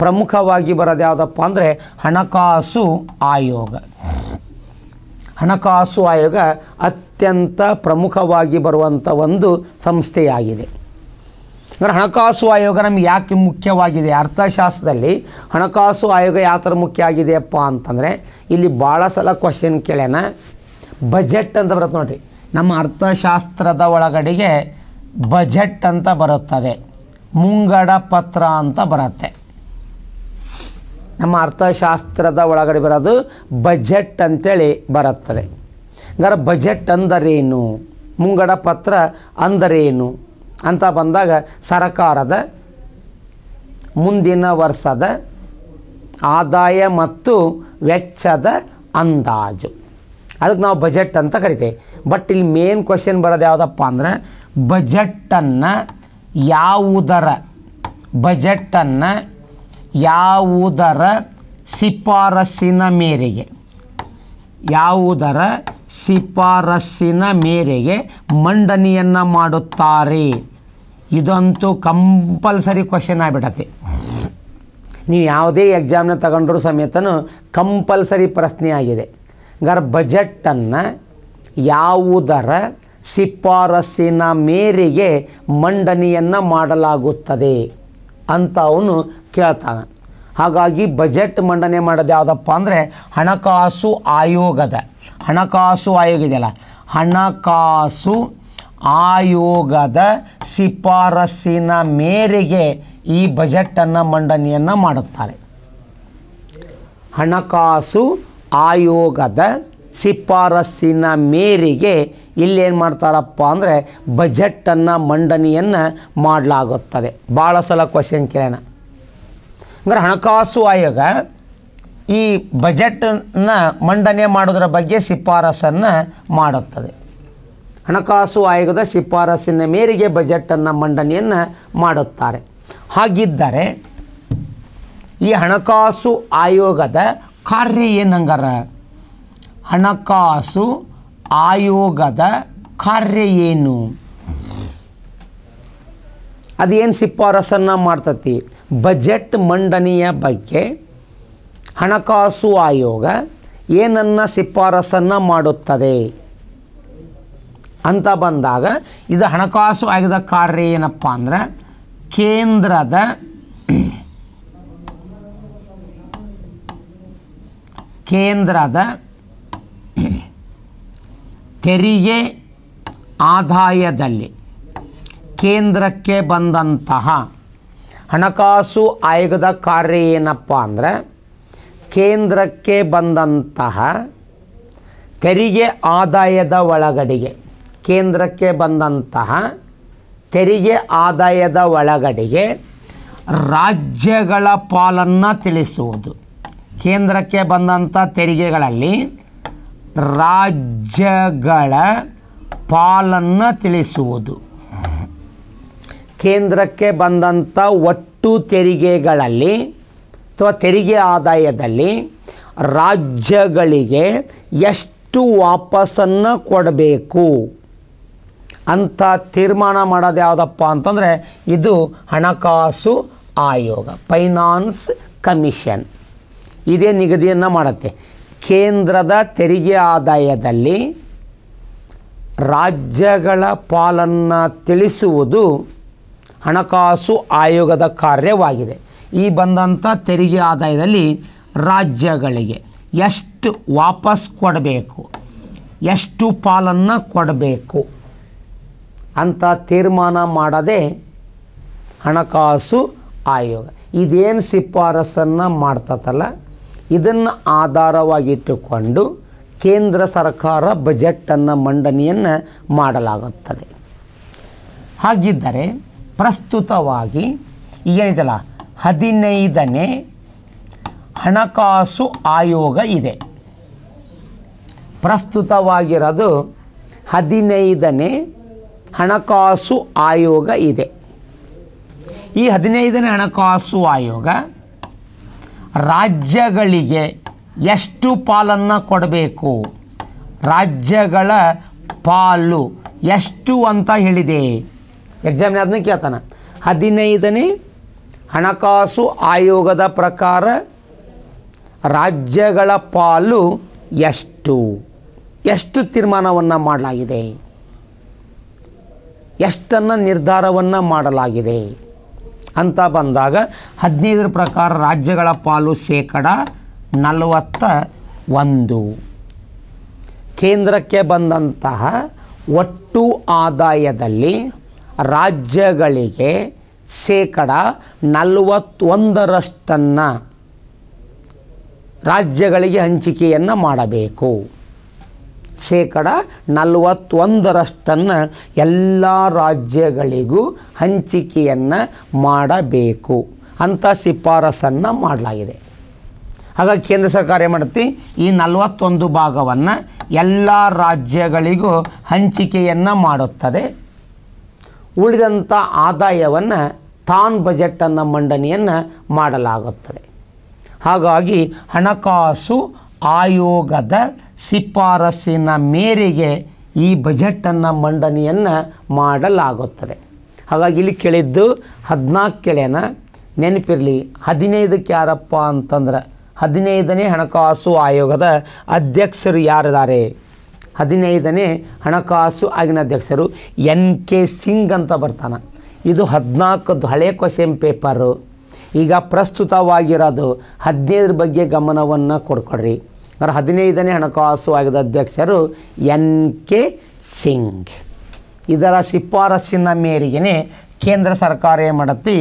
ಪ್ರಮುಖವಾಗಿ ಬರೋದು ಯಾವುದಪ್ಪ ಅಂದರೆ ಹಣಕಾಸು ಆಯೋಗ ಹಣಕಾಸು ಆಯೋಗ ಅತ್ಯಂತ ಪ್ರಮುಖವಾಗಿ ಬರುವಂಥ ಒಂದು ಸಂಸ್ಥೆಯಾಗಿದೆ ಅಂದರೆ ಹಣಕಾಸು ಆಯೋಗ ನಮಗೆ ಯಾಕೆ ಮುಖ್ಯವಾಗಿದೆ ಅರ್ಥಶಾಸ್ತ್ರದಲ್ಲಿ ಹಣಕಾಸು ಆಯೋಗ ಯಾವ ಥರ ಮುಖ್ಯ ಆಗಿದೆಯಪ್ಪ ಅಂತಂದರೆ ಇಲ್ಲಿ ಭಾಳ ಸಲ ಕ್ವಶನ್ ಕೇಳೋಣ ಬಜೆಟ್ ಅಂತ ಬರುತ್ತೆ ನೋಡಿರಿ ನಮ್ಮ ಅರ್ಥಶಾಸ್ತ್ರದ ಒಳಗಡೆಗೆ ಬಜೆಟ್ ಅಂತ ಬರುತ್ತದೆ ಮುಂಗಡ ಪತ್ರ ಅಂತ ಬರುತ್ತೆ ನಮ್ಮ ಅರ್ಥಶಾಸ್ತ್ರದ ಒಳಗಡೆ ಬರೋದು ಬಜೆಟ್ ಅಂತೇಳಿ ಬರುತ್ತದೆ ಹಂಗಾರೆ ಬಜೆಟ್ ಅಂದರೇನು ಮುಂಗಡ ಪತ್ರ ಅಂದರೇನು ಅಂತ ಬಂದಾಗ ಸರ್ಕಾರದ ಮುಂದಿನ ವರ್ಷದ ಆದಾಯ ಮತ್ತು ವೆಚ್ಚದ ಅಂದಾಜು ಅದಕ್ಕೆ ನಾವು ಬಜೆಟ್ ಅಂತ ಕರಿತೇವೆ ಬಟ್ ಇಲ್ಲಿ ಮೇನ್ ಕ್ವಶನ್ ಬರೋದು ಯಾವುದಪ್ಪ ಅಂದರೆ ಬಜೆಟನ್ನು ಯಾವುದರ ಬಜೆಟನ್ನು ಯಾವುದರ ಶಿಫಾರಸ್ಸಿನ ಮೇರೆಗೆ ಯಾವುದರ ಶಿಫಾರಸ್ಸಿನ ಮೇರೆಗೆ ಮಂಡನೆಯನ್ನು ಮಾಡುತ್ತಾರೆ ಇದಂತೂ ಕಂಪಲ್ಸರಿ ಕ್ವಶನ್ ಆಗಿಬಿಡತ್ತೆ ನೀವು ಯಾವುದೇ ಎಕ್ಸಾಮ್ನ ತಗೊಂಡ್ರೂ ಸಮೇತನೂ ಕಂಪಲ್ಸರಿ ಪ್ರಶ್ನೆ ಆಗಿದೆ ಗರ್ ಬಜೆಟ್ಟನ್ನು ಯಾವುದರ ಸಿಫಾರಸ್ಸಿನ ಮೇರೆಗೆ ಮಂಡನೆಯನ್ನು ಮಾಡಲಾಗುತ್ತದೆ ಅಂತ ಅವನು ಕೇಳ್ತಾನೆ ಹಾಗಾಗಿ ಬಜೆಟ್ ಮಂಡನೆ ಮಾಡೋದು ಯಾವುದಪ್ಪ ಅಂದರೆ ಹಣಕಾಸು ಆಯೋಗದ ಹಣಕಾಸು ಆಯೋಗ ಇದೆಯಲ್ಲ ಹಣಕಾಸು ಆಯೋಗದ ಸಿಫಾರಸ್ಸಿನ ಮೇರೆಗೆ ಈ ಬಜೆಟ್ಟನ್ನು ಮಂಡನೆಯನ್ನು ಮಾಡುತ್ತಾರೆ ಹಣಕಾಸು ಆಯೋಗದ ಶಿಫಾರಸ್ಸಿನ ಮೇರೆಗೆ ಇಲ್ಲೇನು ಮಾಡ್ತಾರಪ್ಪ ಅಂದರೆ ಬಜೆಟನ್ನು ಮಂಡನೆಯನ್ನು ಮಾಡಲಾಗುತ್ತದೆ ಭಾಳ ಸಲ ಕ್ವಶನ್ ಕೇಳೋಣ ಅಂದರೆ ಹಣಕಾಸು ಆಯೋಗ ಈ ಬಜೆಟನ್ನು ಮಂಡನೆ ಮಾಡೋದರ ಬಗ್ಗೆ ಶಿಫಾರಸನ್ನು ಮಾಡುತ್ತದೆ ಹಣಕಾಸು ಆಯೋಗದ ಶಿಫಾರಸ್ಸಿನ ಮೇರೆಗೆ ಬಜೆಟನ್ನು ಮಂಡನೆಯನ್ನು ಮಾಡುತ್ತಾರೆ ಹಾಗಿದ್ದರೆ ಈ ಹಣಕಾಸು ಆಯೋಗದ ಕಾರ್ಯ ಏನು ಹಣಕಾಸು ಆಯೋಗದ ಕಾರ್ಯ ಏನು ಅದೇನು ಶಿಫಾರಸನ್ನು ಮಾಡ್ತತಿ ಬಜೆಟ್ ಮಂಡನೆಯ ಬಗ್ಗೆ ಹಣಕಾಸು ಆಯೋಗ ಏನನ್ನ ಶಿಫಾರಸನ್ನು ಮಾಡುತ್ತದೆ ಅಂತ ಬಂದಾಗ ಇದು ಹಣಕಾಸು ಆಯೋಗದ ಕಾರ್ಯ ಏನಪ್ಪ ಅಂದರೆ ಕೇಂದ್ರದ ಕೇಂದ್ರದ ತೆರಿಗೆ ಆದಾಯದಲ್ಲಿ ಕೇಂದ್ರಕ್ಕೆ ಬಂದಂತಹ ಹಣಕಾಸು ಆಯೋಗದ ಕಾರ್ಯ ಏನಪ್ಪ ಅಂದರೆ ಕೇಂದ್ರಕ್ಕೆ ಬಂದಂತಹ ತೆರಿಗೆ ಆದಾಯದ ಒಳಗಡೆಗೆ ಕೇಂದ್ರಕ್ಕೆ ಬಂದಂತಹ ತೆರಿಗೆ ಆದಾಯದ ಒಳಗಡೆಗೆ ರಾಜ್ಯಗಳ ಪಾಲನ್ನು ತಿಳಿಸುವುದು ಕೇಂದ್ರಕ್ಕೆ ಬಂದಂಥ ತೆರಿಗೆಗಳಲ್ಲಿ ರಾಜ್ಯಗಳ ಪಾಲನ್ನು ತಿಳಿಸುವುದು ಕೇಂದ್ರಕ್ಕೆ ಬಂದಂಥ ಒಟ್ಟು ತೆರಿಗೆಗಳಲ್ಲಿ ಅಥವಾ ತೆರಿಗೆ ಆದಾಯದಲ್ಲಿ ರಾಜ್ಯಗಳಿಗೆ ಎಷ್ಟು ವಾಪಸ್ಸನ್ನು ಕೊಡಬೇಕು ಅಂತ ತೀರ್ಮಾನ ಮಾಡೋದು ಯಾವುದಪ್ಪ ಅಂತಂದರೆ ಇದು ಹಣಕಾಸು ಆಯೋಗ ಫೈನಾನ್ಸ್ ಕಮಿಷನ್ ಇದೇ ನಿಗದಿಯನ್ನು ಮಾಡುತ್ತೆ ಕೇಂದ್ರದ ತೆರಿಗೆ ಆದಾಯದಲ್ಲಿ ರಾಜ್ಯಗಳ ಪಾಲನ್ನು ತಿಳಿಸುವುದು ಹಣಕಾಸು ಆಯೋಗದ ಕಾರ್ಯವಾಗಿದೆ ಈ ಬಂದಂಥ ತೆರಿಗೆ ಆದಾಯದಲ್ಲಿ ರಾಜ್ಯಗಳಿಗೆ ಎಷ್ಟು ವಾಪಸ್ ಕೊಡಬೇಕು ಎಷ್ಟು ಪಾಲನ್ನು ಕೊಡಬೇಕು ಅಂತ ತೀರ್ಮಾನ ಮಾಡದೆ ಹಣಕಾಸು ಆಯೋಗ ಇದೇನು ಶಿಫಾರಸನ್ನು ಮಾಡ್ತದಲ್ಲ ಇದನ್ನು ಆಧಾರವಾಗಿಟ್ಟುಕೊಂಡು ಕೇಂದ್ರ ಸರ್ಕಾರ ಬಜೆಟನ್ನು ಮಂಡನೆಯನ್ನು ಮಾಡಲಾಗುತ್ತದೆ ಹಾಗಿದ್ದರೆ ಪ್ರಸ್ತುತವಾಗಿ ಏನಿದೆಯಲ್ಲ ಹದಿನೈದನೇ ಹಣಕಾಸು ಆಯೋಗ ಇದೆ ಪ್ರಸ್ತುತವಾಗಿರೋದು ಹದಿನೈದನೇ ಹಣಕಾಸು ಆಯೋಗ ಇದೆ ಈ ಹದಿನೈದನೇ ಹಣಕಾಸು ಆಯೋಗ ರಾಜ್ಯಗಳಿಗೆ ಎಷ್ಟು ಪಾಲನ್ನು ಕೊಡಬೇಕು ರಾಜ್ಯಗಳ ಪಾಲು ಎಷ್ಟು ಅಂತ ಹೇಳಿದೆ ಎಕ್ಸಾಮ್ನ ಅದನ್ನ ಕೇಳ್ತಾನೆ ಹದಿನೈದನೇ ಹಣಕಾಸು ಆಯೋಗದ ಪ್ರಕಾರ ರಾಜ್ಯಗಳ ಪಾಲು ಎಷ್ಟು ಎಷ್ಟು ತೀರ್ಮಾನವನ್ನು ಮಾಡಲಾಗಿದೆ ಎಷ್ಟನ್ನು ನಿರ್ಧಾರವನ್ನು ಮಾಡಲಾಗಿದೆ ಅಂತ ಬಂದಾಗ ಹದಿನೈದರ ಪ್ರಕಾರ ರಾಜ್ಯಗಳ ಪಾಲು ಶೇಕಡ ನಲವತ್ತ ಒಂದು ಕೇಂದ್ರಕ್ಕೆ ಬಂದಂತಹ ಒಟ್ಟು ಆದಾಯದಲ್ಲಿ ರಾಜ್ಯಗಳಿಗೆ ಶೇಕಡ ನಲವತ್ತೊಂದರಷ್ಟನ್ನು ರಾಜ್ಯಗಳಿಗೆ ಹಂಚಿಕೆಯನ್ನು ಮಾಡಬೇಕು ಶೇಕಡ ನಲವತ್ತೊಂದರಷ್ಟನ್ನು ಎಲ್ಲ ರಾಜ್ಯಗಳಿಗೂ ಹಂಚಿಕೆಯನ್ನು ಮಾಡಬೇಕು ಅಂತ ಶಿಫಾರಸನ್ನು ಮಾಡಲಾಗಿದೆ ಹಾಗಾಗಿ ಕೇಂದ್ರ ಸರ್ಕಾರ ಏನು ಮಾಡುತ್ತೆ ಈ ನಲವತ್ತೊಂದು ಭಾಗವನ್ನು ಎಲ್ಲ ರಾಜ್ಯಗಳಿಗೂ ಹಂಚಿಕೆಯನ್ನು ಮಾಡುತ್ತದೆ ಉಳಿದಂಥ ಆದಾಯವನ್ನು ತಾನ್ ಬಜೆಟನ್ನು ಮಂಡನೆಯನ್ನು ಮಾಡಲಾಗುತ್ತದೆ ಹಾಗಾಗಿ ಹಣಕಾಸು ಆಯೋಗದ ಶಿಫಾರಸ್ಸಿನ ಮೇರೆಗೆ ಈ ಬಜೆಟನ್ನು ಮಂಡನೆಯನ್ನು ಮಾಡಲಾಗುತ್ತದೆ ಹಾಗಾಗಿ ಇಲ್ಲಿ ಕೇಳಿದ್ದು ಹದಿನಾಲ್ಕು ಕೇಳ್ಯಾನ ನೆನಪಿರಲಿ ಹದಿನೈದಕ್ಕೆ ಯಾರಪ್ಪ ಅಂತಂದ್ರೆ ಹದಿನೈದನೇ ಹಣಕಾಸು ಆಯೋಗದ ಅಧ್ಯಕ್ಷರು ಯಾರಿದ್ದಾರೆ ಹದಿನೈದನೇ ಹಣಕಾಸು ಆಗಿನ ಅಧ್ಯಕ್ಷರು ಎನ್ ಕೆ ಸಿಂಗ್ ಅಂತ ಬರ್ತಾನೆ ಇದು ಹದಿನಾಲ್ಕದ್ದು ಹಳೆ ಕ್ವಶನ್ ಪೇಪರು ಈಗ ಪ್ರಸ್ತುತವಾಗಿರೋದು ಹದಿನೈದರ ಬಗ್ಗೆ ಗಮನವನ್ನು ಕೊಡ್ಕೊಡ್ರಿ ಅವರ ಹದಿನೈದನೇ ಹಣಕಾಸು ಆಯೋಗದ ಅಧ್ಯಕ್ಷರು ಎನ್ ಕೆ ಸಿಂಗ್ ಇದರ ಶಿಫಾರಸ್ಸಿನ ಮೇರೆಗೆ ಕೇಂದ್ರ ಸರ್ಕಾರ ಏನು ಮಾಡುತ್ತೆ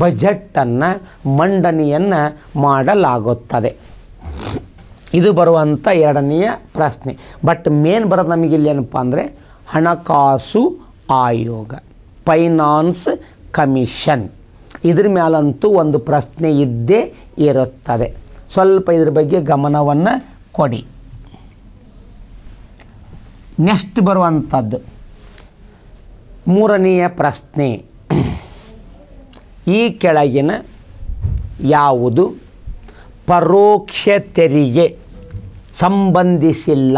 ಬಜೆಟನ್ನು ಮಂಡನೆಯನ್ನು ಮಾಡಲಾಗುತ್ತದೆ ಇದು ಬರುವಂಥ ಎರಡನೆಯ ಪ್ರಶ್ನೆ ಬಟ್ ಮೇನ್ ಬರೋದು ನಮಗೆ ಇಲ್ಲಿ ಏನಪ್ಪ ಅಂದರೆ ಹಣಕಾಸು ಆಯೋಗ ಫೈನಾನ್ಸ್ ಕಮಿಷನ್ ಇದ್ರ ಮೇಲಂತೂ ಒಂದು ಪ್ರಶ್ನೆ ಇದ್ದೇ ಇರುತ್ತದೆ ಸ್ವಲ್ಪ ಇದ್ರ ಬಗ್ಗೆ ಗಮನವನ್ನು ಕೊಡಿ ನೆಕ್ಸ್ಟ್ ಬರುವಂಥದ್ದು ಮೂರನೆಯ ಪ್ರಶ್ನೆ ಈ ಕೆಳಗಿನ ಯಾವುದು ಪರೋಕ್ಷ ತೆರಿಗೆ ಸಂಬಂಧಿಸಿಲ್ಲ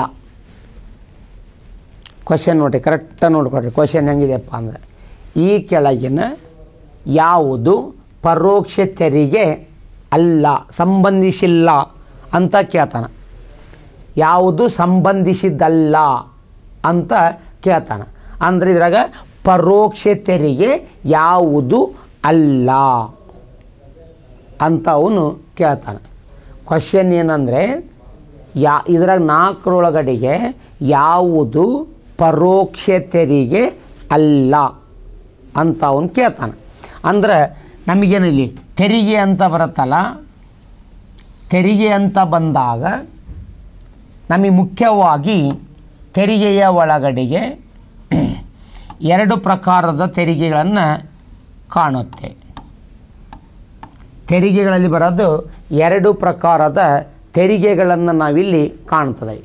ಕ್ವಶನ್ ನೋಡಿ ಕರೆಕ್ಟಾಗಿ ನೋಡ್ಕೊಡ್ರಿ ಕ್ವಶನ್ ಹೆಂಗಿದೆಯಪ್ಪ ಅಂದರೆ ಈ ಕೆಳಗಿನ ಯಾವುದು ಪರೋಕ್ಷ ತೆರಿಗೆ ಅಲ್ಲ ಸಂಬಂಧಿಸಿಲ್ಲ ಅಂತ ಕೇಳ್ತಾನೆ ಯಾವುದು ಸಂಬಂಧಿಸಿದ್ದಲ್ಲ ಅಂತ ಕೇಳ್ತಾನೆ ಅಂದರೆ ಇದ್ರಾಗ ಪರೋಕ್ಷ ತೆರಿಗೆ ಯಾವುದು ಅಲ್ಲ ಅಂತ ಅವನು ಕೇಳ್ತಾನೆ ಕ್ವಶನ್ ಏನಂದರೆ ಯಾ ಇದ್ರಾಗ ನಾಲ್ಕರೊಳಗಡೆಗೆ ಯಾವುದು ಪರೋಕ್ಷ ತೆರಿಗೆ ಅಲ್ಲ ಅಂತ ಅವನು ಕೇಳ್ತಾನೆ ಅಂದರೆ ನಮಗೇನಿಲ್ಲಿ ತೆರಿಗೆ ಅಂತ ಬರುತ್ತಲ್ಲ ತೆರಿಗೆ ಅಂತ ಬಂದಾಗ ನಮಗೆ ಮುಖ್ಯವಾಗಿ ತೆರಿಗೆಯ ಒಳಗಡೆಗೆ *clears throat* ಎರಡು ಪ್ರಕಾರದ ತೆರಿಗೆಗಳನ್ನು ಕಾಣುತ್ತೆ ತೆರಿಗೆಗಳಲ್ಲಿ ಬರೋದು ಎರಡು ಪ್ರಕಾರದ ತೆರಿಗೆಗಳನ್ನು ನಾವಿಲ್ಲಿ ಕಾಣ್ತದೆ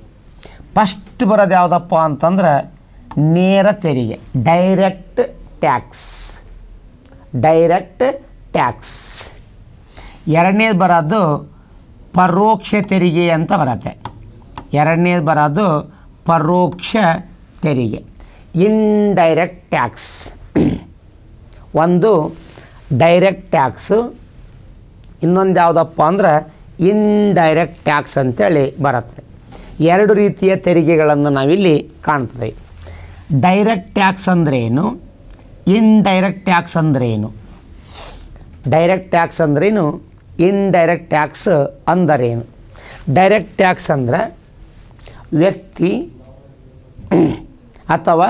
ಫಸ್ಟ್ ಬರೋದು ಯಾವುದಪ್ಪ ಅಂತಂದ್ರೆ ನೇರ ತೆರಿಗೆ ಡೈರೆಕ್ಟ್ ಟ್ಯಾಕ್ಸ್ ಡೈರೆಕ್ಟ್ ಟ್ಯಾಕ್ಸ್ ಎರಡನೇದು ಬರೋದು ಪರೋಕ್ಷ ತೆರಿಗೆ ಅಂತ ಬರತ್ತೆ ಎರಡನೇದು ಬರೋದು ಪರೋಕ್ಷ ತೆರಿಗೆ ಇನ್ಡೈರೆಕ್ಟ್ ಟ್ಯಾಕ್ಸ್ ಒಂದು ಡೈರೆಕ್ಟ್ ಟ್ಯಾಕ್ಸು ಇನ್ನೊಂದು ಯಾವುದಪ್ಪ ಅಂದ್ರೆ ಇನ್ಡೈರೆಕ್ಟ್ ಟ್ಯಾಕ್ಸ್ ಅಂತೇಳಿ ಬರುತ್ತೆ ಎರಡು ರೀತಿಯ ತೆರಿಗೆಗಳನ್ನು ನಾವಿಲ್ಲಿ ಕಾಣ್ತದೆ ಡೈರೆಕ್ಟ್ ಟ್ಯಾಕ್ಸ್ ಅಂದ್ರೇನು ಏನು ಇನ್ಡೈರೆಕ್ಟ್ ಟ್ಯಾಕ್ಸ್ ಅಂದರೆ ಏನು ಡೈರೆಕ್ಟ್ ಟ್ಯಾಕ್ಸ್ ಅಂದ್ರೇನು ಇನ್ಡೈರೆಕ್ಟ್ ಟ್ಯಾಕ್ಸ್ ಅಂದರೇನು ಡೈರೆಕ್ಟ್ ಟ್ಯಾಕ್ಸ್ ಅಂದರೆ ವ್ಯಕ್ತಿ *clears throat* ಅಥವಾ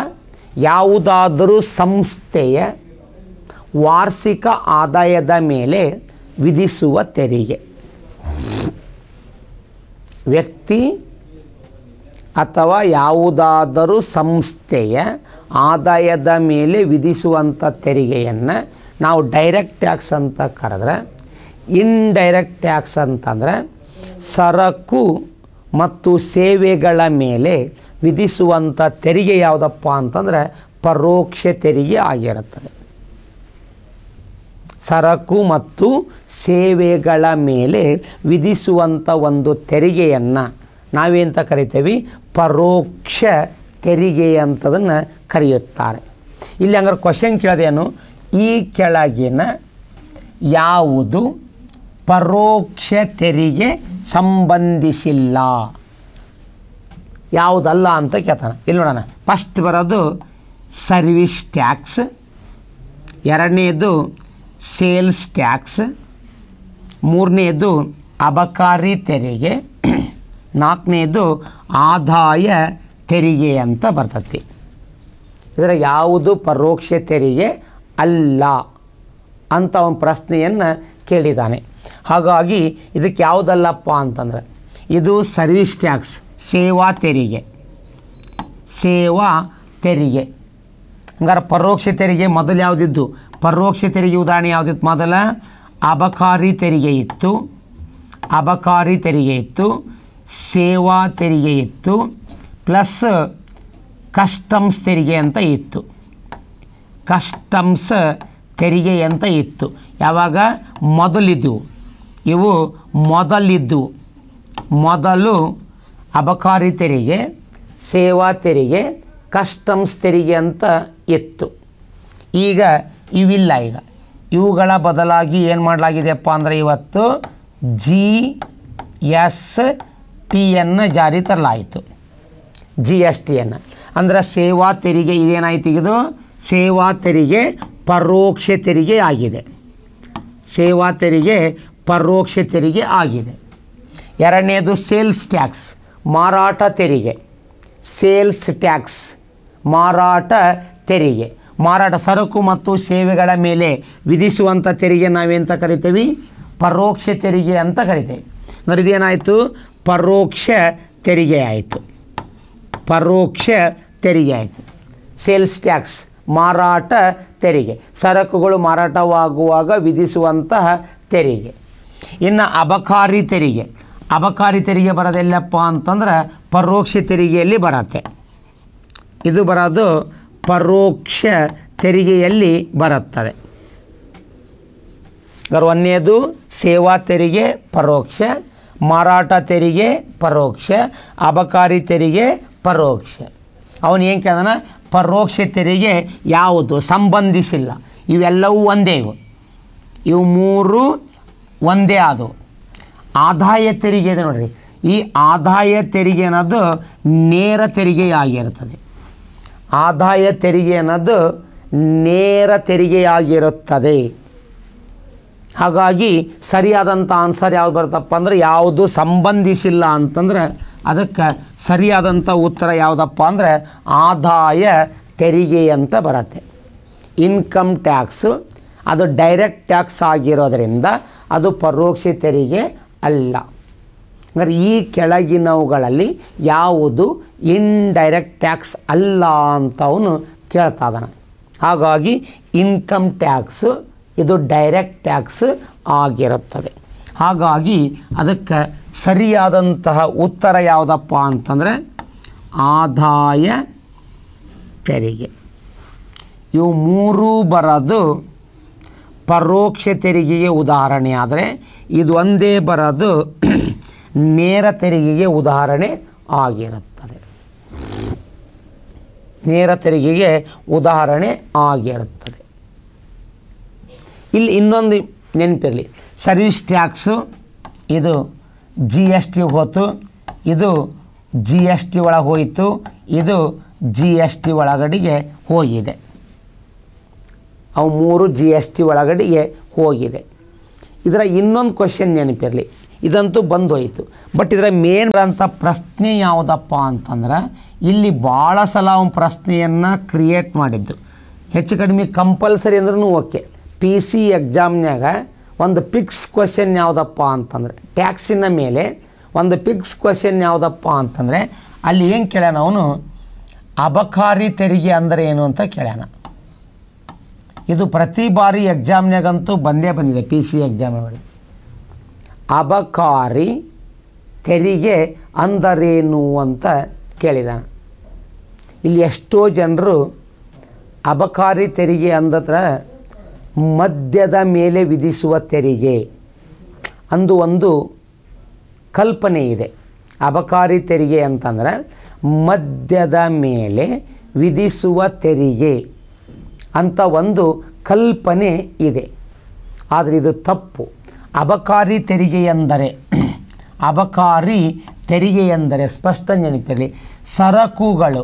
ಯಾವುದಾದರೂ ಸಂಸ್ಥೆಯ ವಾರ್ಷಿಕ ಆದಾಯದ ಮೇಲೆ ವಿಧಿಸುವ ತೆರಿಗೆ ವ್ಯಕ್ತಿ ಅಥವಾ ಯಾವುದಾದರೂ ಸಂಸ್ಥೆಯ ಆದಾಯದ ಮೇಲೆ ವಿಧಿಸುವಂಥ ತೆರಿಗೆಯನ್ನು ನಾವು ಡೈರೆಕ್ಟ್ ಟ್ಯಾಕ್ಸ್ ಅಂತ ಕರೆದ್ರೆ ಇನ್ಡೈರೆಕ್ಟ್ ಟ್ಯಾಕ್ಸ್ ಅಂತಂದರೆ ಸರಕು ಮತ್ತು ಸೇವೆಗಳ ಮೇಲೆ ವಿಧಿಸುವಂಥ ತೆರಿಗೆ ಯಾವುದಪ್ಪ ಅಂತಂದರೆ ಪರೋಕ್ಷ ತೆರಿಗೆ ಆಗಿರುತ್ತದೆ ಸರಕು ಮತ್ತು ಸೇವೆಗಳ ಮೇಲೆ ವಿಧಿಸುವಂಥ ಒಂದು ತೆರಿಗೆಯನ್ನು ನಾವೇಂತ ಕರಿತೀವಿ ಪರೋಕ್ಷ ತೆರಿಗೆ ಅಂತದನ್ನು ಕರೆಯುತ್ತಾರೆ ಇಲ್ಲಿ ಹಂಗಾರೆ ಕ್ವಶನ್ ಕೇಳೋದೇನು ಈ ಕೆಳಗಿನ ಯಾವುದು ಪರೋಕ್ಷ ತೆರಿಗೆ ಸಂಬಂಧಿಸಿಲ್ಲ ಯಾವುದಲ್ಲ ಅಂತ ಕೇಳ್ತಾನೆ ಇಲ್ಲಿ ನೋಡೋಣ ಫಸ್ಟ್ ಬರೋದು ಸರ್ವಿಸ್ ಟ್ಯಾಕ್ಸ್ ಎರಡನೇದು ಸೇಲ್ಸ್ ಟ್ಯಾಕ್ಸ್ ಮೂರನೇದು ಅಬಕಾರಿ ತೆರಿಗೆ ನಾಲ್ಕನೇದು ಆದಾಯ ತೆರಿಗೆ ಅಂತ ಬರ್ತತಿ ಇದರ ಯಾವುದು ಪರೋಕ್ಷ ತೆರಿಗೆ ಅಲ್ಲ ಅಂತ ಅವನ ಪ್ರಶ್ನೆಯನ್ನು ಕೇಳಿದ್ದಾನೆ ಹಾಗಾಗಿ ಇದಕ್ಕೆ ಯಾವುದಲ್ಲಪ್ಪ ಅಂತಂದರೆ ಇದು ಸರ್ವಿಸ್ ಟ್ಯಾಕ್ಸ್ ಸೇವಾ ತೆರಿಗೆ ಸೇವಾ ತೆರಿಗೆ ಹಂಗಾರೆ ಪರೋಕ್ಷ ತೆರಿಗೆ ಮೊದಲು ಯಾವುದಿದ್ದು ಪರೋಕ್ಷ ತೆರಿಗೆ ಉದಾಹರಣೆ ಯಾವುದಿತ್ತು ಮೊದಲ ಅಬಕಾರಿ ತೆರಿಗೆ ಇತ್ತು ಅಬಕಾರಿ ತೆರಿಗೆ ಇತ್ತು ಸೇವಾ ತೆರಿಗೆ ಇತ್ತು ಪ್ಲಸ್ ಕಸ್ಟಮ್ಸ್ ತೆರಿಗೆ ಅಂತ ಇತ್ತು ಕಸ್ಟಮ್ಸ್ ತೆರಿಗೆ ಅಂತ ಇತ್ತು ಯಾವಾಗ ಮೊದಲಿದ್ದವು ಇವು ಮೊದಲಿದ್ದು ಮೊದಲು ಅಬಕಾರಿ ತೆರಿಗೆ ಸೇವಾ ತೆರಿಗೆ ಕಸ್ಟಮ್ಸ್ ತೆರಿಗೆ ಅಂತ ಇತ್ತು ಈಗ ಇವಿಲ್ಲ ಈಗ ಇವುಗಳ ಬದಲಾಗಿ ಏನು ಮಾಡಲಾಗಿದೆಯಪ್ಪ ಅಂದರೆ ಇವತ್ತು ಜಿ ಎಸ್ ಟಿಯನ್ನು ಜಾರಿ ತರಲಾಯಿತು ಜಿ ಎಸ್ ಟಿಯನ್ನು ಅಂದರೆ ಸೇವಾ ತೆರಿಗೆ ಇದೇನಾಯಿತು ಇದು ಸೇವಾ ತೆರಿಗೆ ಪರೋಕ್ಷ ತೆರಿಗೆ ಆಗಿದೆ ಸೇವಾ ತೆರಿಗೆ ಪರೋಕ್ಷ ತೆರಿಗೆ ಆಗಿದೆ ಎರಡನೇದು ಸೇಲ್ಸ್ ಟ್ಯಾಕ್ಸ್ ಮಾರಾಟ ತೆರಿಗೆ ಸೇಲ್ಸ್ ಟ್ಯಾಕ್ಸ್ ಮಾರಾಟ ತೆರಿಗೆ ಮಾರಾಟ ಸರಕು ಮತ್ತು ಸೇವೆಗಳ ಮೇಲೆ ವಿಧಿಸುವಂಥ ತೆರಿಗೆ ನಾವೇಂತ ಕರಿತೀವಿ ಪರೋಕ್ಷ ತೆರಿಗೆ ಅಂತ ಕರಿತೇವೆ ಅಂದರೆ ಪರೋಕ್ಷ ತೆರಿಗೆ ಆಯಿತು ಪರೋಕ್ಷ ತೆರಿಗೆ ಆಯಿತು ಸೇಲ್ಸ್ ಟ್ಯಾಕ್ಸ್ ಮಾರಾಟ ತೆರಿಗೆ ಸರಕುಗಳು ಮಾರಾಟವಾಗುವಾಗ ವಿಧಿಸುವಂತಹ ತೆರಿಗೆ ಇನ್ನು ಅಬಕಾರಿ ತೆರಿಗೆ ಅಬಕಾರಿ ತೆರಿಗೆ ಬರೋದೆಲ್ಲಪ್ಪ ಅಂತಂದ್ರೆ ಪರೋಕ್ಷ ತೆರಿಗೆಯಲ್ಲಿ ಬರತ್ತೆ ಇದು ಬರೋದು ಪರೋಕ್ಷ ತೆರಿಗೆಯಲ್ಲಿ ಬರುತ್ತದೆ ಅದರ ಒಂದನೇದು ಸೇವಾ ತೆರಿಗೆ ಪರೋಕ್ಷ ಮಾರಾಟ ತೆರಿಗೆ ಪರೋಕ್ಷ ಅಬಕಾರಿ ತೆರಿಗೆ ಪರೋಕ್ಷ ಅವನು ಏನು ಕೇಳ್ದನ ಪರೋಕ್ಷ ತೆರಿಗೆ ಯಾವುದು ಸಂಬಂಧಿಸಿಲ್ಲ ಇವೆಲ್ಲವೂ ಒಂದೇ ಇವು ಇವು ಮೂರು ಒಂದೇ ಅದು ಆದಾಯ ತೆರಿಗೆ ಇದೆ ನೋಡಿರಿ ಈ ಆದಾಯ ತೆರಿಗೆ ಅನ್ನೋದು ನೇರ ಆಗಿರುತ್ತದೆ ಆದಾಯ ತೆರಿಗೆ ಅನ್ನೋದು ನೇರ ತೆರಿಗೆಯಾಗಿರುತ್ತದೆ ಹಾಗಾಗಿ ಸರಿಯಾದಂಥ ಆನ್ಸರ್ ಯಾವುದು ಬರುತ್ತಪ್ಪ ಅಂದರೆ ಯಾವುದು ಸಂಬಂಧಿಸಿಲ್ಲ ಅಂತಂದರೆ ಅದಕ್ಕೆ ಸರಿಯಾದಂಥ ಉತ್ತರ ಯಾವುದಪ್ಪ ಅಂದರೆ ಆದಾಯ ತೆರಿಗೆ ಅಂತ ಬರುತ್ತೆ ಇನ್ಕಮ್ ಟ್ಯಾಕ್ಸು ಅದು ಡೈರೆಕ್ಟ್ ಟ್ಯಾಕ್ಸ್ ಆಗಿರೋದರಿಂದ ಅದು ಪರೋಕ್ಷ ತೆರಿಗೆ ಅಲ್ಲ ಅಂದರೆ ಈ ಕೆಳಗಿನವುಗಳಲ್ಲಿ ಯಾವುದು ಇನ್ಡೈರೆಕ್ಟ್ ಟ್ಯಾಕ್ಸ್ ಅಲ್ಲ ಅಂತ ಅವನು ಕೇಳ್ತಾ ಇದ್ದಾನೆ ಹಾಗಾಗಿ ಇನ್ಕಮ್ ಟ್ಯಾಕ್ಸು ಇದು ಡೈರೆಕ್ಟ್ ಟ್ಯಾಕ್ಸ್ ಆಗಿರುತ್ತದೆ ಹಾಗಾಗಿ ಅದಕ್ಕೆ ಸರಿಯಾದಂತಹ ಉತ್ತರ ಯಾವುದಪ್ಪ ಅಂತಂದರೆ ಆದಾಯ ತೆರಿಗೆ ಇವು ಮೂರೂ ಬರೋದು ಪರೋಕ್ಷ ತೆರಿಗೆಗೆ ಉದಾಹರಣೆ ಆದರೆ ಇದು ಒಂದೇ ಬರೋದು *clears throat* ನೇರ ತೆರಿಗೆಗೆ ಉದಾಹರಣೆ ಆಗಿರುತ್ತದೆ ನೇರ ತೆರಿಗೆಗೆ ಉದಾಹರಣೆ ಆಗಿರುತ್ತದೆ ಇಲ್ಲಿ ಇನ್ನೊಂದು ನೆನಪಿರಲಿ ಸರ್ವಿಸ್ ಟ್ಯಾಕ್ಸು ಇದು ಜಿ ಎಸ್ ಟಿ ಹೋತು ಇದು ಜಿ ಎಸ್ ಟಿ ಒಳಗೆ ಹೋಯಿತು ಇದು ಜಿ ಎಸ್ ಟಿ ಒಳಗಡೆಗೆ ಹೋಗಿದೆ ಅವು ಮೂರು ಜಿ ಎಸ್ ಟಿ ಒಳಗಡೆಗೆ ಹೋಗಿದೆ ಇದರ ಇನ್ನೊಂದು ಕ್ವಶನ್ ನೆನಪಿರಲಿ ಇದಂತೂ ಬಂದು ಹೋಯಿತು ಬಟ್ ಇದರ ಮೇನ್ ಬಂಥ ಪ್ರಶ್ನೆ ಯಾವುದಪ್ಪ ಅಂತಂದ್ರೆ ಇಲ್ಲಿ ಭಾಳ ಸಲ ಅವನ ಪ್ರಶ್ನೆಯನ್ನು ಕ್ರಿಯೇಟ್ ಮಾಡಿದ್ದು ಹೆಚ್ಚು ಕಡಿಮೆ ಕಂಪಲ್ಸರಿ ಅಂದ್ರೂ ಓಕೆ ಪಿ ಸಿ ಎಕ್ಸಾಮ್ನಾಗ ಒಂದು ಪಿಕ್ಸ್ ಕ್ವಶನ್ ಯಾವುದಪ್ಪ ಅಂತಂದರೆ ಟ್ಯಾಕ್ಸಿನ ಮೇಲೆ ಒಂದು ಪಿಕ್ಸ್ ಕ್ವಶನ್ ಯಾವುದಪ್ಪ ಅಂತಂದರೆ ಅಲ್ಲಿ ಏನು ಕೇಳ್ಯಾನ ಅವನು ಅಬಕಾರಿ ತೆರಿಗೆ ಅಂದರೆ ಏನು ಅಂತ ಕೇಳ್ಯಾನ ಇದು ಪ್ರತಿ ಬಾರಿ ಎಕ್ಸಾಮ್ನಾಗಂತೂ ಬಂದೇ ಬಂದಿದೆ ಪಿ ಸಿ ಎಕ್ಸಾಮ್ ಅಬಕಾರಿ ತೆರಿಗೆ ಅಂದರೇನು ಅಂತ ಕೇಳಿದಾನೆ ಇಲ್ಲಿ ಎಷ್ಟೋ ಜನರು ಅಬಕಾರಿ ತೆರಿಗೆ ಅಂದತ್ರ ಮದ್ಯದ ಮೇಲೆ ವಿಧಿಸುವ ತೆರಿಗೆ ಅಂದು ಒಂದು ಕಲ್ಪನೆ ಇದೆ ಅಬಕಾರಿ ತೆರಿಗೆ ಅಂತಂದರೆ ಮದ್ಯದ ಮೇಲೆ ವಿಧಿಸುವ ತೆರಿಗೆ ಅಂತ ಒಂದು ಕಲ್ಪನೆ ಇದೆ ಆದರೆ ಇದು ತಪ್ಪು ಅಬಕಾರಿ ತೆರಿಗೆ ಎಂದರೆ *clears throat* ಅಬಕಾರಿ ತೆರಿಗೆ ಎಂದರೆ ಸ್ಪಷ್ಟ ನೆನಪಿರಲಿ ಸರಕುಗಳು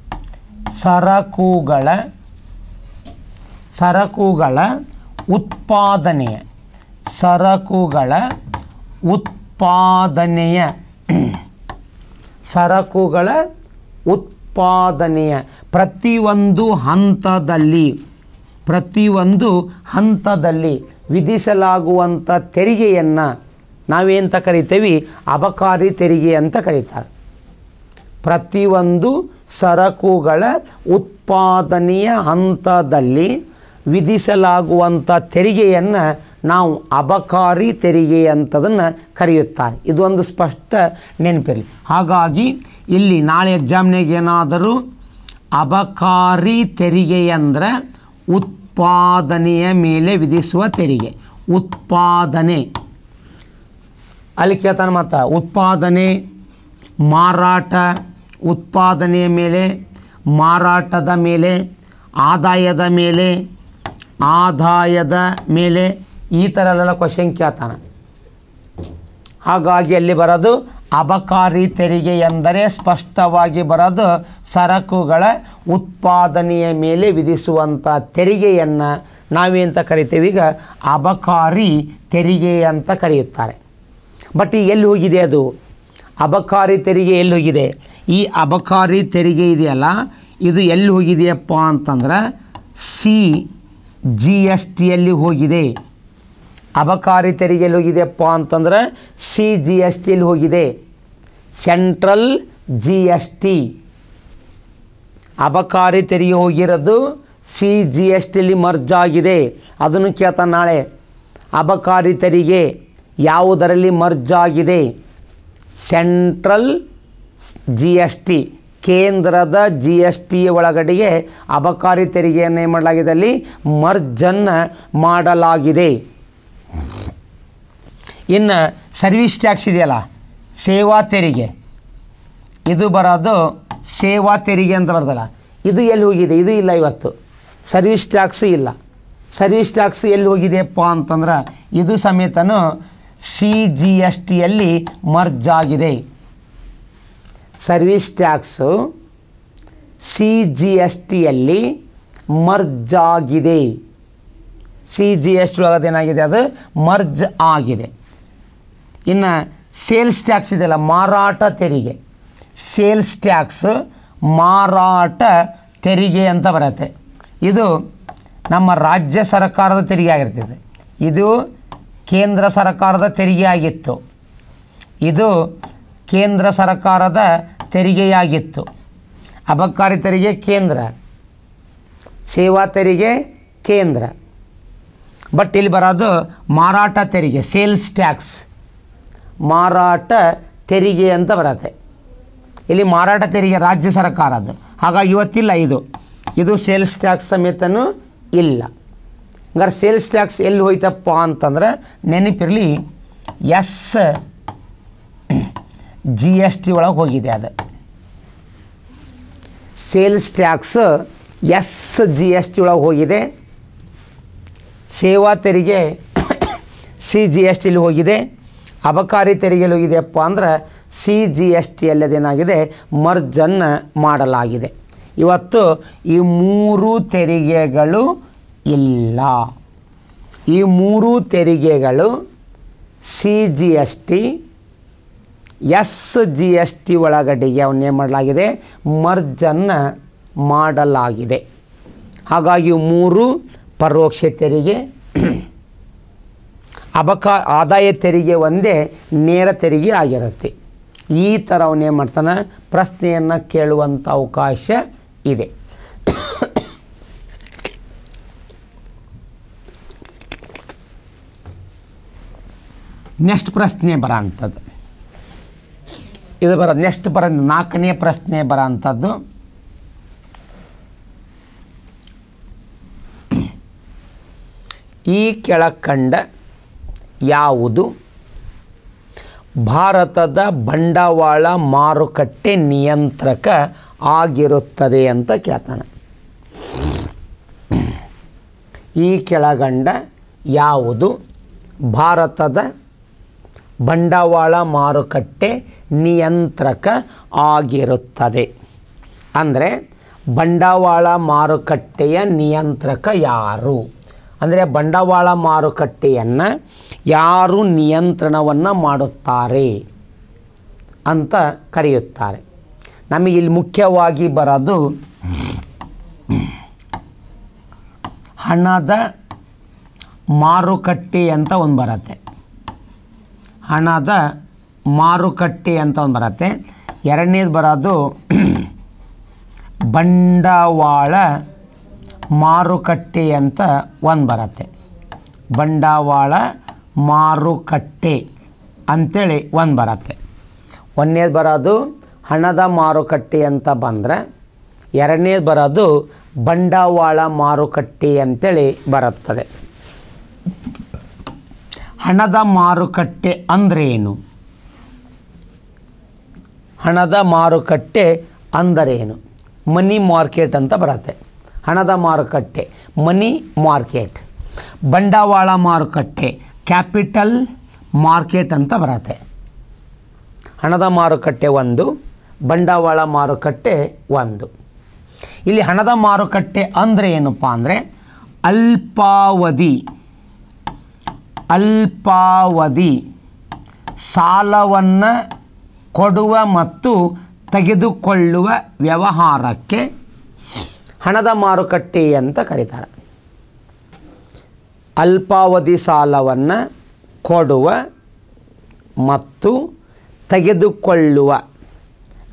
*clears throat* ಸರಕುಗಳ ಸರಕುಗಳ ಉತ್ಪಾದನೆಯ ಸರಕುಗಳ ಉತ್ಪಾದನೆಯ *clears throat* ಸರಕುಗಳ ಉತ್ ಉತ್ಪಾದನೆಯ ಪ್ರತಿಯೊಂದು ಹಂತದಲ್ಲಿ ಪ್ರತಿಯೊಂದು ಹಂತದಲ್ಲಿ ವಿಧಿಸಲಾಗುವಂಥ ತೆರಿಗೆಯನ್ನು ನಾವೇಂತ ಕರಿತೀವಿ ಅಬಕಾರಿ ತೆರಿಗೆ ಅಂತ ಕರೀತಾರೆ ಪ್ರತಿಯೊಂದು ಸರಕುಗಳ ಉತ್ಪಾದನೆಯ ಹಂತದಲ್ಲಿ ವಿಧಿಸಲಾಗುವಂಥ ತೆರಿಗೆಯನ್ನು ನಾವು ಅಬಕಾರಿ ತೆರಿಗೆ ಅಂತದನ್ನು ಕರೆಯುತ್ತಾರೆ ಇದೊಂದು ಸ್ಪಷ್ಟ ನೆನಪಿರಲಿ ಹಾಗಾಗಿ ಇಲ್ಲಿ ನಾಳೆ ಎಕ್ಸಾಮ್ನಾಗ ಏನಾದರೂ ಅಬಕಾರಿ ತೆರಿಗೆ ಅಂದರೆ ಉತ್ಪಾದನೆಯ ಮೇಲೆ ವಿಧಿಸುವ ತೆರಿಗೆ ಉತ್ಪಾದನೆ ಅಲ್ಲಿ ಕೇಳ್ತಾನೆ ಮತ್ತು ಉತ್ಪಾದನೆ ಮಾರಾಟ ಉತ್ಪಾದನೆಯ ಮೇಲೆ ಮಾರಾಟದ ಮೇಲೆ ಆದಾಯದ ಮೇಲೆ ಆದಾಯದ ಮೇಲೆ ಈ ಥರ ಎಲ್ಲ ಕ್ವಶನ್ ಕೇಳ್ತಾನೆ ಹಾಗಾಗಿ ಅಲ್ಲಿ ಬರೋದು ಅಬಕಾರಿ ತೆರಿಗೆ ಎಂದರೆ ಸ್ಪಷ್ಟವಾಗಿ ಬರೋದು ಸರಕುಗಳ ಉತ್ಪಾದನೆಯ ಮೇಲೆ ವಿಧಿಸುವಂಥ ತೆರಿಗೆಯನ್ನು ನಾವೇಂತ ಕರಿತೀವಿ ಈಗ ಅಬಕಾರಿ ತೆರಿಗೆ ಅಂತ ಕರೆಯುತ್ತಾರೆ ಬಟ್ ಎಲ್ಲಿ ಹೋಗಿದೆ ಅದು ಅಬಕಾರಿ ತೆರಿಗೆ ಎಲ್ಲಿ ಹೋಗಿದೆ ಈ ಅಬಕಾರಿ ತೆರಿಗೆ ಇದೆಯಲ್ಲ ಇದು ಎಲ್ಲಿ ಹೋಗಿದೆಯಪ್ಪ ಅಂತಂದ್ರೆ ಸಿ ಜಿ ಎಸ್ ಟಿಯಲ್ಲಿ ಹೋಗಿದೆ ಅಬಕಾರಿ ತೆರಿಗೆಯಲ್ಲಿ ಹೋಗಿದೆಯಪ್ಪ ಅಂತಂದರೆ ಸಿ ಜಿ ಎಸ್ ಟಿಯಲ್ಲಿ ಹೋಗಿದೆ ಸೆಂಟ್ರಲ್ ಜಿ ಎಸ್ ಟಿ ಅಬಕಾರಿ ತೆರಿಗೆ ಹೋಗಿರೋದು ಸಿ ಜಿ ಎಸ್ ಟಿಯಲ್ಲಿ ಮರ್ಜ್ ಆಗಿದೆ ಅದನ್ನು ಕೇಳ್ತಾನೆ ನಾಳೆ ಅಬಕಾರಿ ತೆರಿಗೆ ಯಾವುದರಲ್ಲಿ ಮರ್ಜ್ ಆಗಿದೆ ಸೆಂಟ್ರಲ್ ಜಿ ಎಸ್ ಟಿ ಕೇಂದ್ರದ ಜಿ ಎಸ್ ಟಿ ಒಳಗಡೆಗೆ ಅಬಕಾರಿ ತೆರಿಗೆಯನ್ನು ಏನು ಮಾಡಲಾಗಿದೆ ಅಲ್ಲಿ ಮರ್ಜನ್ನು ಮಾಡಲಾಗಿದೆ ಇನ್ನು ಸರ್ವಿಸ್ ಟ್ಯಾಕ್ಸ್ ಇದೆಯಲ್ಲ ಸೇವಾ ತೆರಿಗೆ ಇದು ಬರೋದು ಸೇವಾ ತೆರಿಗೆ ಅಂತ ಬರ್ತಲ್ಲ ಇದು ಎಲ್ಲಿ ಹೋಗಿದೆ ಇದು ಇಲ್ಲ ಇವತ್ತು ಸರ್ವಿಸ್ ಟ್ಯಾಕ್ಸು ಇಲ್ಲ ಸರ್ವಿಸ್ ಟ್ಯಾಕ್ಸ್ ಎಲ್ಲಿ ಹೋಗಿದೆಯಪ್ಪ ಅಂತಂದ್ರೆ ಇದು ಸಮೇತನೂ ಸಿ ಜಿ ಎಸ್ ಟಿಯಲ್ಲಿ ಮರ್ಜ್ ಆಗಿದೆ service tax C G S ಟಿಯಲ್ಲಿ ಮರ್ಜ್ ಆಗಿದೆ ಸಿ ಜಿ ಎಸ್ ಟಿ ಒಳಗದೇನಾಗಿದೆ ಅದು ಮರ್ಜ್ ಆಗಿದೆ ಇನ್ನು ಸೇಲ್ಸ್ ಟ್ಯಾಕ್ಸ್ ಇದೆಯಲ್ಲ ಮಾರಾಟ ತೆರಿಗೆ ಸೇಲ್ಸ್ ಟ್ಯಾಕ್ಸ್ ಮಾರಾಟ ತೆರಿಗೆ ಅಂತ ಬರುತ್ತೆ ಇದು ನಮ್ಮ ರಾಜ್ಯ ಸರ್ಕಾರದ ತೆರಿಗೆ ಆಗಿರ್ತದೆ ಇದು ಕೇಂದ್ರ ಸರ್ಕಾರದ ತೆರಿಗೆ ಆಗಿತ್ತು ಇದು ಕೇಂದ್ರ ಸರ್ಕಾರದ ತೆರಿಗೆಯಾಗಿತ್ತು ಅಬಕಾರಿ ತೆರಿಗೆ ಕೇಂದ್ರ ಸೇವಾ ತೆರಿಗೆ ಕೇಂದ್ರ ಬಟ್ ಇಲ್ಲಿ ಬರೋದು ಮಾರಾಟ ತೆರಿಗೆ ಸೇಲ್ಸ್ ಟ್ಯಾಕ್ಸ್ ಮಾರಾಟ ತೆರಿಗೆ ಅಂತ ಬರತ್ತೆ ಇಲ್ಲಿ ಮಾರಾಟ ತೆರಿಗೆ ರಾಜ್ಯ ಸರ್ಕಾರದ್ದು ಹಾಗಾಗಿ ಇವತ್ತಿಲ್ಲ ಇದು ಇದು ಸೇಲ್ಸ್ ಟ್ಯಾಕ್ಸ್ ಸಮೇತನೂ ಇಲ್ಲ ಹಂಗಾರೆ ಸೇಲ್ಸ್ ಟ್ಯಾಕ್ಸ್ ಎಲ್ಲಿ ಹೋಯ್ತಪ್ಪ ಅಂತಂದ್ರೆ ನೆನಪಿರಲಿ ಎಸ್ ಜಿ ಎಸ್ ಟಿ ಒಳಗೆ ಹೋಗಿದೆ ಅದು sales tax S G S T ಒಳಗೆ ಹೋಗಿದೆ ಸೇವಾ ತೆರಿಗೆ *coughs* ಸಿ ಜಿ ಎಸ್ ಟಿಲಿ ಹೋಗಿದೆ ಅಬಕಾರಿ ತೆರಿಗೆಲು ಇದೆಯಪ್ಪ ಅಂದರೆ ಸಿ ಜಿ ಎಸ್ ಟಿ ಅಲ್ಲದೇನಾಗಿದೆ ಮರ್ಜನ್ನು ಮಾಡಲಾಗಿದೆ ಇವತ್ತು ಈ ಮೂರು ತೆರಿಗೆಗಳು ಇಲ್ಲ ಈ ಮೂರು ತೆರಿಗೆಗಳು C G S T S G S T ಒಳಗಡೆಗೆ ಅವನ್ನೇನು ಮಾಡಲಾಗಿದೆ ಮರ್ಜನ್ನು ಮಾಡಲಾಗಿದೆ ಹಾಗಾಗಿ ಮೂರು ಪರೋಕ್ಷ ತೆರಿಗೆ ಅಬಕಾ ಆದಾಯ ತೆರಿಗೆ ಒಂದೇ ನೇರ ತೆರಿಗೆ ಆಗಿರುತ್ತೆ ಈ ಥರ ಅವನೇನು ಮಾಡ್ತಾನೆ ಪ್ರಶ್ನೆಯನ್ನು ಕೇಳುವಂಥ ಅವಕಾಶ ಇದೆ ನೆಕ್ಸ್ಟ್ ಪ್ರಶ್ನೆ ಅಂಥದ್ದು ಇದು ಬರೋ ನೆಕ್ಸ್ಟ್ ಬರ ನಾಲ್ಕನೇ ಪ್ರಶ್ನೆ ಅಂಥದ್ದು ಈ ಕೆಳಕಂಡ ಯಾವುದು ಭಾರತದ ಬಂಡವಾಳ ಮಾರುಕಟ್ಟೆ ನಿಯಂತ್ರಕ ಆಗಿರುತ್ತದೆ ಅಂತ ಕೇಳ್ತಾನೆ ಈ ಕೆಳಗಂಡ ಯಾವುದು ಭಾರತದ ಬಂಡವಾಳ ಮಾರುಕಟ್ಟೆ ನಿಯಂತ್ರಕ ಆಗಿರುತ್ತದೆ ಅಂದರೆ ಬಂಡವಾಳ ಮಾರುಕಟ್ಟೆಯ ನಿಯಂತ್ರಕ ಯಾರು ಅಂದರೆ ಬಂಡವಾಳ ಮಾರುಕಟ್ಟೆಯನ್ನು ಯಾರು ನಿಯಂತ್ರಣವನ್ನು ಮಾಡುತ್ತಾರೆ ಅಂತ ಕರೆಯುತ್ತಾರೆ ನಮಗಿಲ್ಲಿ ಮುಖ್ಯವಾಗಿ ಬರೋದು ಹಣದ ಮಾರುಕಟ್ಟೆ ಅಂತ ಒಂದು ಬರುತ್ತೆ ಹಣದ ಮಾರುಕಟ್ಟೆ ಅಂತ ಒಂದು ಬರುತ್ತೆ ಎರಡನೇದು ಬರೋದು ಬಂಡವಾಳ ಮಾರುಕಟ್ಟೆ ಅಂತ ಒಂದು ಬರುತ್ತೆ ಬಂಡವಾಳ ಮಾರುಕಟ್ಟೆ ಅಂಥೇಳಿ ಒಂದು ಬರತ್ತೆ ಒಂದನೇದು ಬರೋದು ಹಣದ ಮಾರುಕಟ್ಟೆ ಅಂತ ಬಂದರೆ ಎರಡನೇದು ಬರೋದು ಬಂಡವಾಳ ಮಾರುಕಟ್ಟೆ ಅಂತೇಳಿ ಬರುತ್ತದೆ ಹಣದ ಮಾರುಕಟ್ಟೆ ಅಂದರೇನು ಹಣದ ಮಾರುಕಟ್ಟೆ ಅಂದರೇನು ಮನಿ ಮಾರ್ಕೆಟ್ ಅಂತ ಬರುತ್ತೆ ಹಣದ ಮಾರುಕಟ್ಟೆ ಮನಿ ಮಾರ್ಕೆಟ್ ಬಂಡವಾಳ ಮಾರುಕಟ್ಟೆ ಕ್ಯಾಪಿಟಲ್ ಮಾರ್ಕೆಟ್ ಅಂತ ಬರುತ್ತೆ ಹಣದ ಮಾರುಕಟ್ಟೆ ಒಂದು ಬಂಡವಾಳ ಮಾರುಕಟ್ಟೆ ಒಂದು ಇಲ್ಲಿ ಹಣದ ಮಾರುಕಟ್ಟೆ ಅಂದರೆ ಏನಪ್ಪ ಅಂದರೆ ಅಲ್ಪಾವಧಿ ಅಲ್ಪಾವಧಿ ಸಾಲವನ್ನು ಕೊಡುವ ಮತ್ತು ತೆಗೆದುಕೊಳ್ಳುವ ವ್ಯವಹಾರಕ್ಕೆ ಹಣದ ಮಾರುಕಟ್ಟೆ ಅಂತ ಕರೀತಾರೆ ಅಲ್ಪಾವಧಿ ಸಾಲವನ್ನು ಕೊಡುವ ಮತ್ತು ತೆಗೆದುಕೊಳ್ಳುವ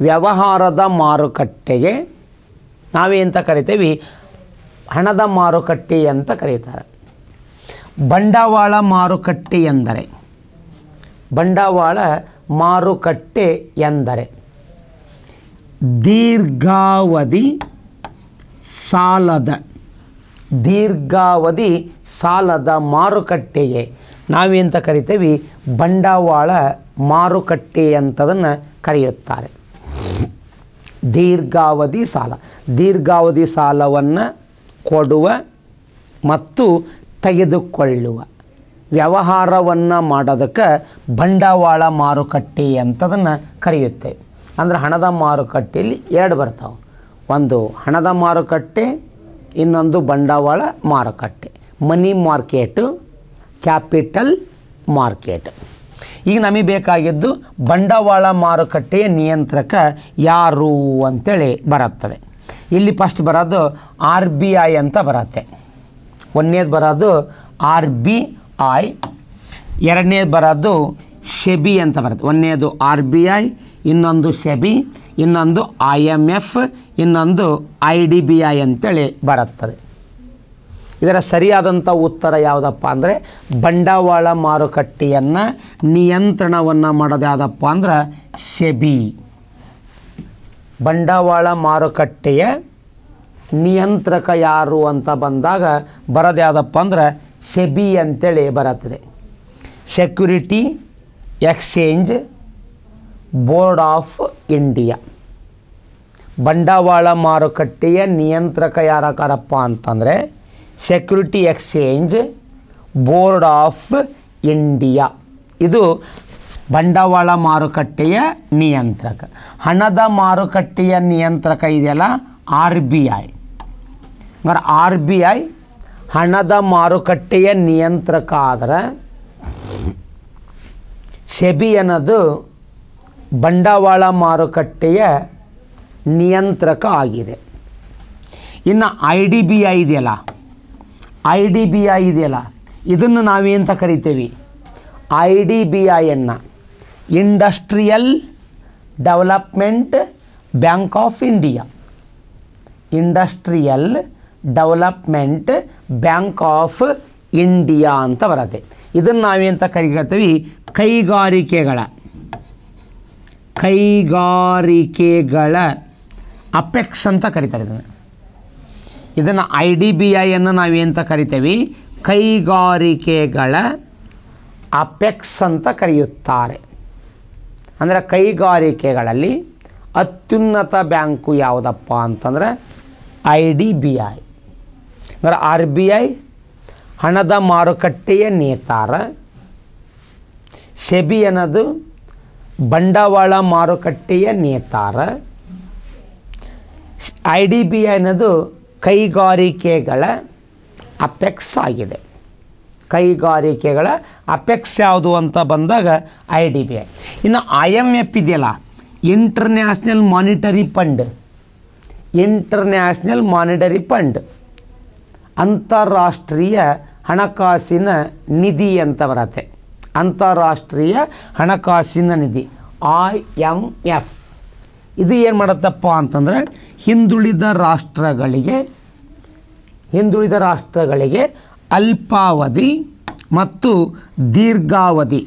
ವ್ಯವಹಾರದ ಮಾರುಕಟ್ಟೆಗೆ ನಾವೇಂತ ಕರಿತೀವಿ ಹಣದ ಮಾರುಕಟ್ಟೆ ಅಂತ ಕರೀತಾರೆ ಬಂಡವಾಳ ಮಾರುಕಟ್ಟೆ ಎಂದರೆ ಬಂಡವಾಳ ಮಾರುಕಟ್ಟೆ ಎಂದರೆ ದೀರ್ಘಾವಧಿ ಸಾಲದ ದೀರ್ಘಾವಧಿ ಸಾಲದ ಮಾರುಕಟ್ಟೆಯೇ ನಾವೇಂತ ಕರಿತೇವೆ ಬಂಡವಾಳ ಮಾರುಕಟ್ಟೆ ಅಂತದನ್ನು ಕರೆಯುತ್ತಾರೆ ದೀರ್ಘಾವಧಿ ಸಾಲ ದೀರ್ಘಾವಧಿ ಸಾಲವನ್ನು ಕೊಡುವ ಮತ್ತು ತೆಗೆದುಕೊಳ್ಳುವ ವ್ಯವಹಾರವನ್ನು ಮಾಡೋದಕ್ಕೆ ಬಂಡವಾಳ ಮಾರುಕಟ್ಟೆ ಅಂತದನ್ನು ಕರೆಯುತ್ತೇವೆ ಅಂದರೆ ಹಣದ ಮಾರುಕಟ್ಟೆಯಲ್ಲಿ ಎರಡು ಬರ್ತಾವೆ ಒಂದು ಹಣದ ಮಾರುಕಟ್ಟೆ ಇನ್ನೊಂದು ಬಂಡವಾಳ ಮಾರುಕಟ್ಟೆ ಮನಿ ಮಾರ್ಕೆಟು ಕ್ಯಾಪಿಟಲ್ ಮಾರ್ಕೆಟ್ ಈಗ ನಮಗೆ ಬೇಕಾಗಿದ್ದು ಬಂಡವಾಳ ಮಾರುಕಟ್ಟೆಯ ನಿಯಂತ್ರಕ ಯಾರು ಅಂತೇಳಿ ಬರುತ್ತದೆ ಇಲ್ಲಿ ಫಸ್ಟ್ ಬರೋದು ಆರ್ ಬಿ ಐ ಅಂತ ಬರುತ್ತೆ ಒಂದನೇದು ಬರೋದು ಆರ್ ಬಿ ಐ ಎರಡನೇದು ಬರೋದು ಶೆಬಿ ಅಂತ ಬರುತ್ತೆ ಒಂದನೇದು ಆರ್ ಬಿ ಐ ಇನ್ನೊಂದು ಶೆಬಿ ಇನ್ನೊಂದು ಐ ಎಮ್ ಎಫ್ ಇನ್ನೊಂದು ಐ ಡಿ ಬಿ ಐ ಅಂತೇಳಿ ಬರುತ್ತದೆ ಇದರ ಸರಿಯಾದಂಥ ಉತ್ತರ ಯಾವುದಪ್ಪ ಅಂದರೆ ಬಂಡವಾಳ ಮಾರುಕಟ್ಟೆಯನ್ನು ನಿಯಂತ್ರಣವನ್ನು ಮಾಡೋದು ಯಾವುದಪ್ಪ ಅಂದ್ರೆ ಸೆಬಿ ಬಂಡವಾಳ ಮಾರುಕಟ್ಟೆಯ ನಿಯಂತ್ರಕ ಯಾರು ಅಂತ ಬಂದಾಗ ಬರೋದು ಯಾವುದಪ್ಪ ಅಂದ್ರೆ ಸೆಬಿ ಅಂತೇಳಿ ಬರುತ್ತದೆ security exchange board of India ಬಂಡವಾಳ ಮಾರುಕಟ್ಟೆಯ ನಿಯಂತ್ರಕ ಯಾರಕಾರಪ್ಪ ಅಂತಂದರೆ security exchange board of India ಇದು ಬಂಡವಾಳ ಮಾರುಕಟ್ಟೆಯ ನಿಯಂತ್ರಕ ಹಣದ ಮಾರುಕಟ್ಟೆಯ ನಿಯಂತ್ರಕ ಇದೆಯಲ್ಲ R B I R B I ಹಣದ ಮಾರುಕಟ್ಟೆಯ ನಿಯಂತ್ರಕ ಆದರೆ ಸೆಬಿ ಅನ್ನೋದು ಬಂಡವಾಳ ಮಾರುಕಟ್ಟೆಯ ನಿಯಂತ್ರಕ ಆಗಿದೆ ಇನ್ನು ಐ ಡಿ ಬಿ ಐ ಇದೆಯಲ್ಲ ಐ ಡಿ ಬಿ ಐ ಇದೆಯಲ್ಲ ಇದನ್ನು ನಾವೇಂತ ಕರಿತೇವೆ ಐ ಡಿ ಬಿ ಐಯನ್ನು industrial development bank of India industrial development bank of India ಅಂತ ಬರುತ್ತೆ ಇದನ್ನು ನಾವೇಂತ ಕರಿಗತ್ತೀವಿ ಕೈಗಾರಿಕೆಗಳ ಕೈಗಾರಿಕೆಗಳ ಅಪೆಕ್ಸ್ ಅಂತ ಕರೀತಾರೆ ಇದನ್ನು ಇದನ್ನು ಐ ಡಿ ಬಿ ಐಯನ್ನು ನಾವೇಂತ ಕರಿತೇವೆ ಕೈಗಾರಿಕೆಗಳ ಅಪೆಕ್ಸ್ ಅಂತ ಕರೆಯುತ್ತಾರೆ ಅಂದರೆ ಕೈಗಾರಿಕೆಗಳಲ್ಲಿ ಅತ್ಯುನ್ನತ ಬ್ಯಾಂಕು ಯಾವುದಪ್ಪ ಅಂತಂದರೆ ಐ ಡಿ ಬಿ ಐ ಅಂದರೆ ಆರ್ ಬಿ ಐ ಹಣದ ಮಾರುಕಟ್ಟೆಯ ನೇತಾರ ಸೆಬಿ ಅನ್ನೋದು ಬಂಡವಾಳ ಮಾರುಕಟ್ಟೆಯ ನೇತಾರ ಐ ಡಿ ಬಿ ಐ ಅನ್ನೋದು ಕೈಗಾರಿಕೆಗಳ ಅಪೆಕ್ಸ್ ಆಗಿದೆ ಕೈಗಾರಿಕೆಗಳ ಅಪೆಕ್ಸ್ ಯಾವುದು ಅಂತ ಬಂದಾಗ ಐ ಡಿ ಬಿ ಐ ಇನ್ನು ಐ ಎಮ್ ಎಫ್ ಇದೆಯಲ್ಲ international monetary fund international monetary fund ಅಂತಾರಾಷ್ಟ್ರೀಯ ಹಣಕಾಸಿನ ನಿಧಿ ಅಂತ ಬರತ್ತೆ ಅಂತಾರಾಷ್ಟ್ರೀಯ ಹಣಕಾಸಿನ ನಿಧಿ ಐ ಎಮ್ ಎಫ್ ಇದು ಏನು ಮಾಡುತ್ತಪ್ಪ ಅಂತಂದರೆ ಹಿಂದುಳಿದ ರಾಷ್ಟ್ರಗಳಿಗೆ ಹಿಂದುಳಿದ ರಾಷ್ಟ್ರಗಳಿಗೆ ಅಲ್ಪಾವಧಿ ಮತ್ತು ದೀರ್ಘಾವಧಿ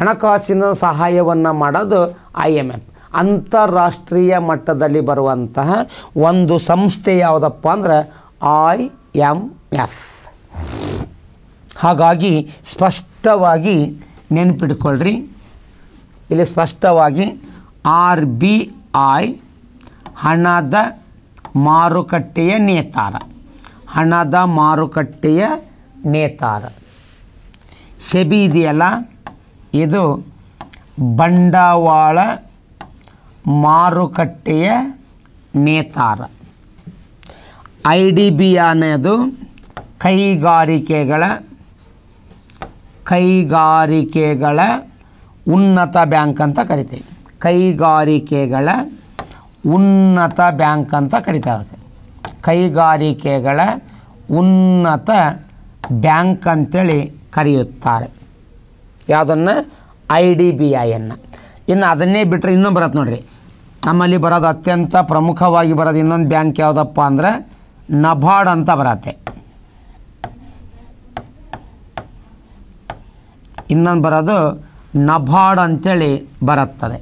ಹಣಕಾಸಿನ ಸಹಾಯವನ್ನು ಮಾಡೋದು ಐ ಎಮ್ ಎಫ್ ಅಂತಾರಾಷ್ಟ್ರೀಯ ಮಟ್ಟದಲ್ಲಿ ಬರುವಂತಹ ಒಂದು ಸಂಸ್ಥೆ ಯಾವುದಪ್ಪ ಅಂದರೆ ಐ ಎಮ್ ಎಫ್ ಹಾಗಾಗಿ ಸ್ಪಷ್ಟವಾಗಿ ನೆನ್ಪಿಟ್ಕೊಳ್ರಿ ಇಲ್ಲಿ ಸ್ಪಷ್ಟವಾಗಿ ಆರ್ ಬಿ ಆಯ್ ಹಣದ ಮಾರುಕಟ್ಟೆಯ ನೇತಾರ ಹಣದ ಮಾರುಕಟ್ಟೆಯ ನೇತಾರ ಸೆಬಿ ಇದೆಯಲ್ಲ ಇದು ಬಂಡವಾಳ ಮಾರುಕಟ್ಟೆಯ ನೇತಾರ ಐ ಡಿ ಬಿ ಅನ್ನೋದು ಕೈಗಾರಿಕೆಗಳ ಕೈಗಾರಿಕೆಗಳ ಉನ್ನತ ಬ್ಯಾಂಕ್ ಅಂತ ಕರಿತೀವಿ ಕೈಗಾರಿಕೆಗಳ ಉನ್ನತ ಬ್ಯಾಂಕ್ ಅಂತ ಕರಿತಾರೆ ಕೈಗಾರಿಕೆಗಳ ಉನ್ನತ ಬ್ಯಾಂಕ್ ಅಂತೇಳಿ ಕರೆಯುತ್ತಾರೆ ಯಾವುದನ್ನು ಐ ಡಿ ಬಿ ಐಯನ್ನು ಇನ್ನು ಅದನ್ನೇ ಬಿಟ್ಟರೆ ಇನ್ನೊಂದು ಬರತ್ತೆ ನೋಡಿರಿ ನಮ್ಮಲ್ಲಿ ಬರೋದು ಅತ್ಯಂತ ಪ್ರಮುಖವಾಗಿ ಬರೋದು ಇನ್ನೊಂದು ಬ್ಯಾಂಕ್ ಯಾವುದಪ್ಪ ಅಂದರೆ ನಬಾರ್ಡ್ ಅಂತ ಬರತ್ತೆ ಇನ್ನೊಂದು ಬರೋದು ನಬಾರ್ಡ್ ಅಂತೇಳಿ ಬರುತ್ತದೆ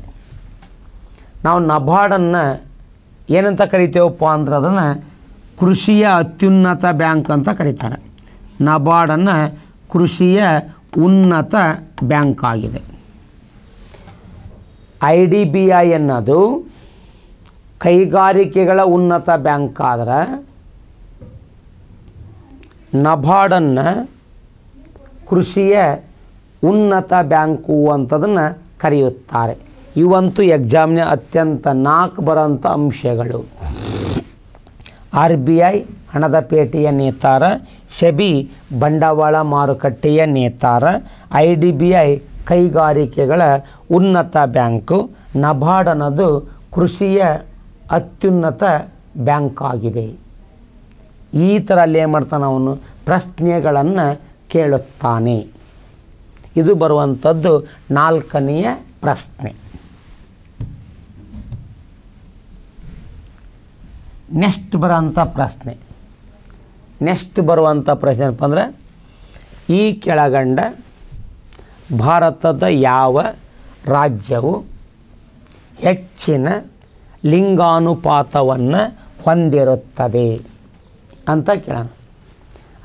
ನಾವು ನಬಾರ್ಡನ್ನು ಏನಂತ ಕರಿತೇವಪ್ಪ ಅಂದ್ರೆ ಅದನ್ನು ಕೃಷಿಯ ಅತ್ಯುನ್ನತ ಬ್ಯಾಂಕ್ ಅಂತ ಕರೀತಾರೆ ನಬಾರ್ಡನ್ನು ಕೃಷಿಯ ಉನ್ನತ ಬ್ಯಾಂಕ್ ಆಗಿದೆ ಐ ಡಿ ಬಿ ಐ ಅನ್ನೋದು ಕೈಗಾರಿಕೆಗಳ ಉನ್ನತ ಬ್ಯಾಂಕ್ ಆದರೆ ನಬಾರ್ಡನ್ನು ಕೃಷಿಯ ಉನ್ನತ ಬ್ಯಾಂಕು ಅಂತದನ್ನು ಕರೆಯುತ್ತಾರೆ ಇವಂತೂ ಎಕ್ಸಾಮ್ನ ಅತ್ಯಂತ ನಾಲ್ಕು ಬರೋಂಥ ಅಂಶಗಳು ಆರ್ ಬಿ ಐ ಹಣದ ಪೇಟೆಯ ನೇತಾರ ಸೆಬಿ ಬಂಡವಾಳ ಮಾರುಕಟ್ಟೆಯ ನೇತಾರ ಐ ಡಿ ಬಿ ಐ ಕೈಗಾರಿಕೆಗಳ ಉನ್ನತ ಬ್ಯಾಂಕು ನಬಾರ್ಡ್ ಅನ್ನೋದು ಕೃಷಿಯ ಅತ್ಯುನ್ನತ ಬ್ಯಾಂಕ್ ಆಗಿದೆ ಈ ಥರ ಅಲ್ಲಿ ಏನು ಮಾಡ್ತಾನೆ ಅವನು ಪ್ರಶ್ನೆಗಳನ್ನು ಕೇಳುತ್ತಾನೆ ಇದು ಬರುವಂಥದ್ದು ನಾಲ್ಕನೆಯ ಪ್ರಶ್ನೆ ನೆಕ್ಸ್ಟ್ ಬರೋಂಥ ಪ್ರಶ್ನೆ ನೆಕ್ಸ್ಟ್ ಬರುವಂಥ ಪ್ರಶ್ನೆ ಏನಪ್ಪ ಅಂದರೆ ಈ ಕೆಳಗಂಡ ಭಾರತದ ಯಾವ ರಾಜ್ಯವು ಹೆಚ್ಚಿನ ಲಿಂಗಾನುಪಾತವನ್ನು ಹೊಂದಿರುತ್ತದೆ ಅಂತ ಕೇಳೋಣ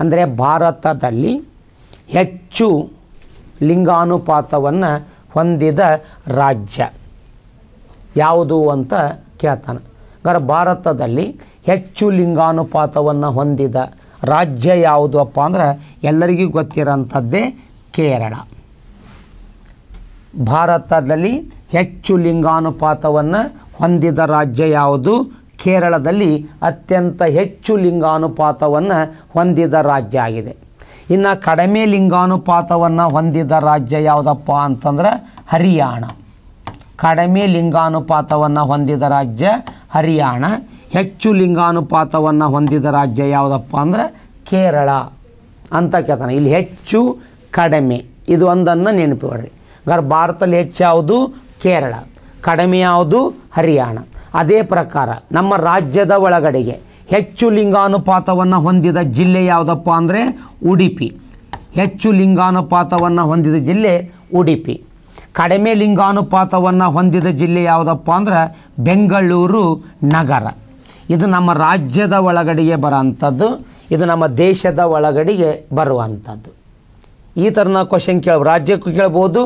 ಅಂದರೆ ಭಾರತದಲ್ಲಿ ಹೆಚ್ಚು ಲಿಂಗಾನುಪಾತವನ್ನು ಹೊಂದಿದ ರಾಜ್ಯ ಯಾವುದು ಅಂತ ಕೇಳ್ತಾನೆ ಗರ ಭಾರತದಲ್ಲಿ ಹೆಚ್ಚು ಲಿಂಗಾನುಪಾತವನ್ನು ಹೊಂದಿದ ರಾಜ್ಯ ಯಾವುದಪ್ಪ ಅಂದ್ರೆ ಎಲ್ಲರಿಗೂ ಗೊತ್ತಿರೋಂಥದ್ದೇ ಕೇರಳ ಭಾರತದಲ್ಲಿ ಹೆಚ್ಚು ಲಿಂಗಾನುಪಾತವನ್ನು ಹೊಂದಿದ ರಾಜ್ಯ ಯಾವುದು ಕೇರಳದಲ್ಲಿ ಅತ್ಯಂತ ಹೆಚ್ಚು ಲಿಂಗಾನುಪಾತವನ್ನು ಹೊಂದಿದ ರಾಜ್ಯ ಆಗಿದೆ ಇನ್ನು ಕಡಿಮೆ ಲಿಂಗಾನುಪಾತವನ್ನು ಹೊಂದಿದ ರಾಜ್ಯ ಯಾವುದಪ್ಪ ಅಂತಂದ್ರೆ ಹರಿಯಾಣ ಕಡಿಮೆ ಲಿಂಗಾನುಪಾತವನ್ನು ಹೊಂದಿದ ರಾಜ್ಯ ಹರಿಯಾಣ ಹೆಚ್ಚು ಲಿಂಗಾನುಪಾತವನ್ನು ಹೊಂದಿದ ರಾಜ್ಯ ಯಾವುದಪ್ಪ ಅಂದ್ರೆ ಕೇರಳ ಅಂತ ಕೇಳ್ತಾನೆ ಇಲ್ಲಿ ಹೆಚ್ಚು ಕಡಿಮೆ ಇದು ಒಂದನ್ನು ನೆನಪಿಡ್ರಿ ಗರ್ ಭಾರತದಲ್ಲಿ ಹೆಚ್ಚಾವುದು ಕೇರಳ ಕಡಿಮೆ ಯಾವುದು ಹರಿಯಾಣ ಅದೇ ಪ್ರಕಾರ ನಮ್ಮ ರಾಜ್ಯದ ಒಳಗಡೆಗೆ ಹೆಚ್ಚು ಲಿಂಗಾನುಪಾತವನ್ನು ಹೊಂದಿದ ಜಿಲ್ಲೆ ಯಾವುದಪ್ಪ ಅಂದರೆ ಉಡುಪಿ ಹೆಚ್ಚು ಲಿಂಗಾನುಪಾತವನ್ನು ಹೊಂದಿದ ಜಿಲ್ಲೆ ಉಡುಪಿ ಕಡಿಮೆ ಲಿಂಗಾನುಪಾತವನ್ನು ಹೊಂದಿದ ಜಿಲ್ಲೆ ಯಾವುದಪ್ಪ ಅಂದ್ರೆ ಬೆಂಗಳೂರು ನಗರ ಇದು ನಮ್ಮ ರಾಜ್ಯದ ಒಳಗಡೆಗೆ ಬರೋಂಥದ್ದು ಇದು ನಮ್ಮ ದೇಶದ ಒಳಗಡೆಗೆ ಬರುವಂಥದ್ದು ಈ ಥರ ನಾವು ಕ್ವಶನ್ ಕೇಳ ರಾಜ್ಯಕ್ಕೂ ಕೇಳ್ಬೋದು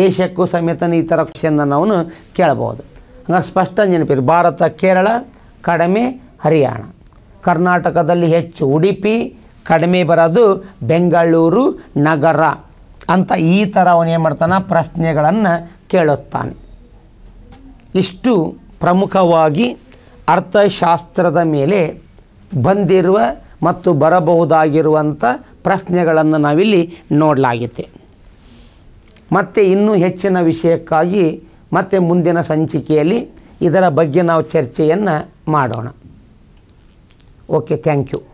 ದೇಶಕ್ಕೂ ಸಮೇತನ ಈ ಥರ ಕ್ವಶನ್ನ ನಾವು ಕೇಳ್ಬೋದು ಹಂಗಾಗಿ ಸ್ಪಷ್ಟ ನೆನಪಿರಿ ಭಾರತ ಕೇರಳ ಕಡಿಮೆ ಹರಿಯಾಣ ಕರ್ನಾಟಕದಲ್ಲಿ ಹೆಚ್ಚು ಉಡುಪಿ ಕಡಿಮೆ ಬರೋದು ಬೆಂಗಳೂರು ನಗರ ಅಂತ ಈ ಥರ ಅವನೇನು ಮಾಡ್ತಾನೆ ಪ್ರಶ್ನೆಗಳನ್ನು ಕೇಳುತ್ತಾನೆ ಇಷ್ಟು ಪ್ರಮುಖವಾಗಿ ಅರ್ಥಶಾಸ್ತ್ರದ ಮೇಲೆ ಬಂದಿರುವ ಮತ್ತು ಬರಬಹುದಾಗಿರುವಂಥ ಪ್ರಶ್ನೆಗಳನ್ನು ನಾವಿಲ್ಲಿ ನೋಡಲಾಗಿದೆ ಮತ್ತು ಇನ್ನೂ ಹೆಚ್ಚಿನ ವಿಷಯಕ್ಕಾಗಿ ಮತ್ತು ಮುಂದಿನ ಸಂಚಿಕೆಯಲ್ಲಿ ಇದರ ಬಗ್ಗೆ ನಾವು ಚರ್ಚೆಯನ್ನು ಮಾಡೋಣ ಓಕೆ ಥ್ಯಾಂಕ್ ಯು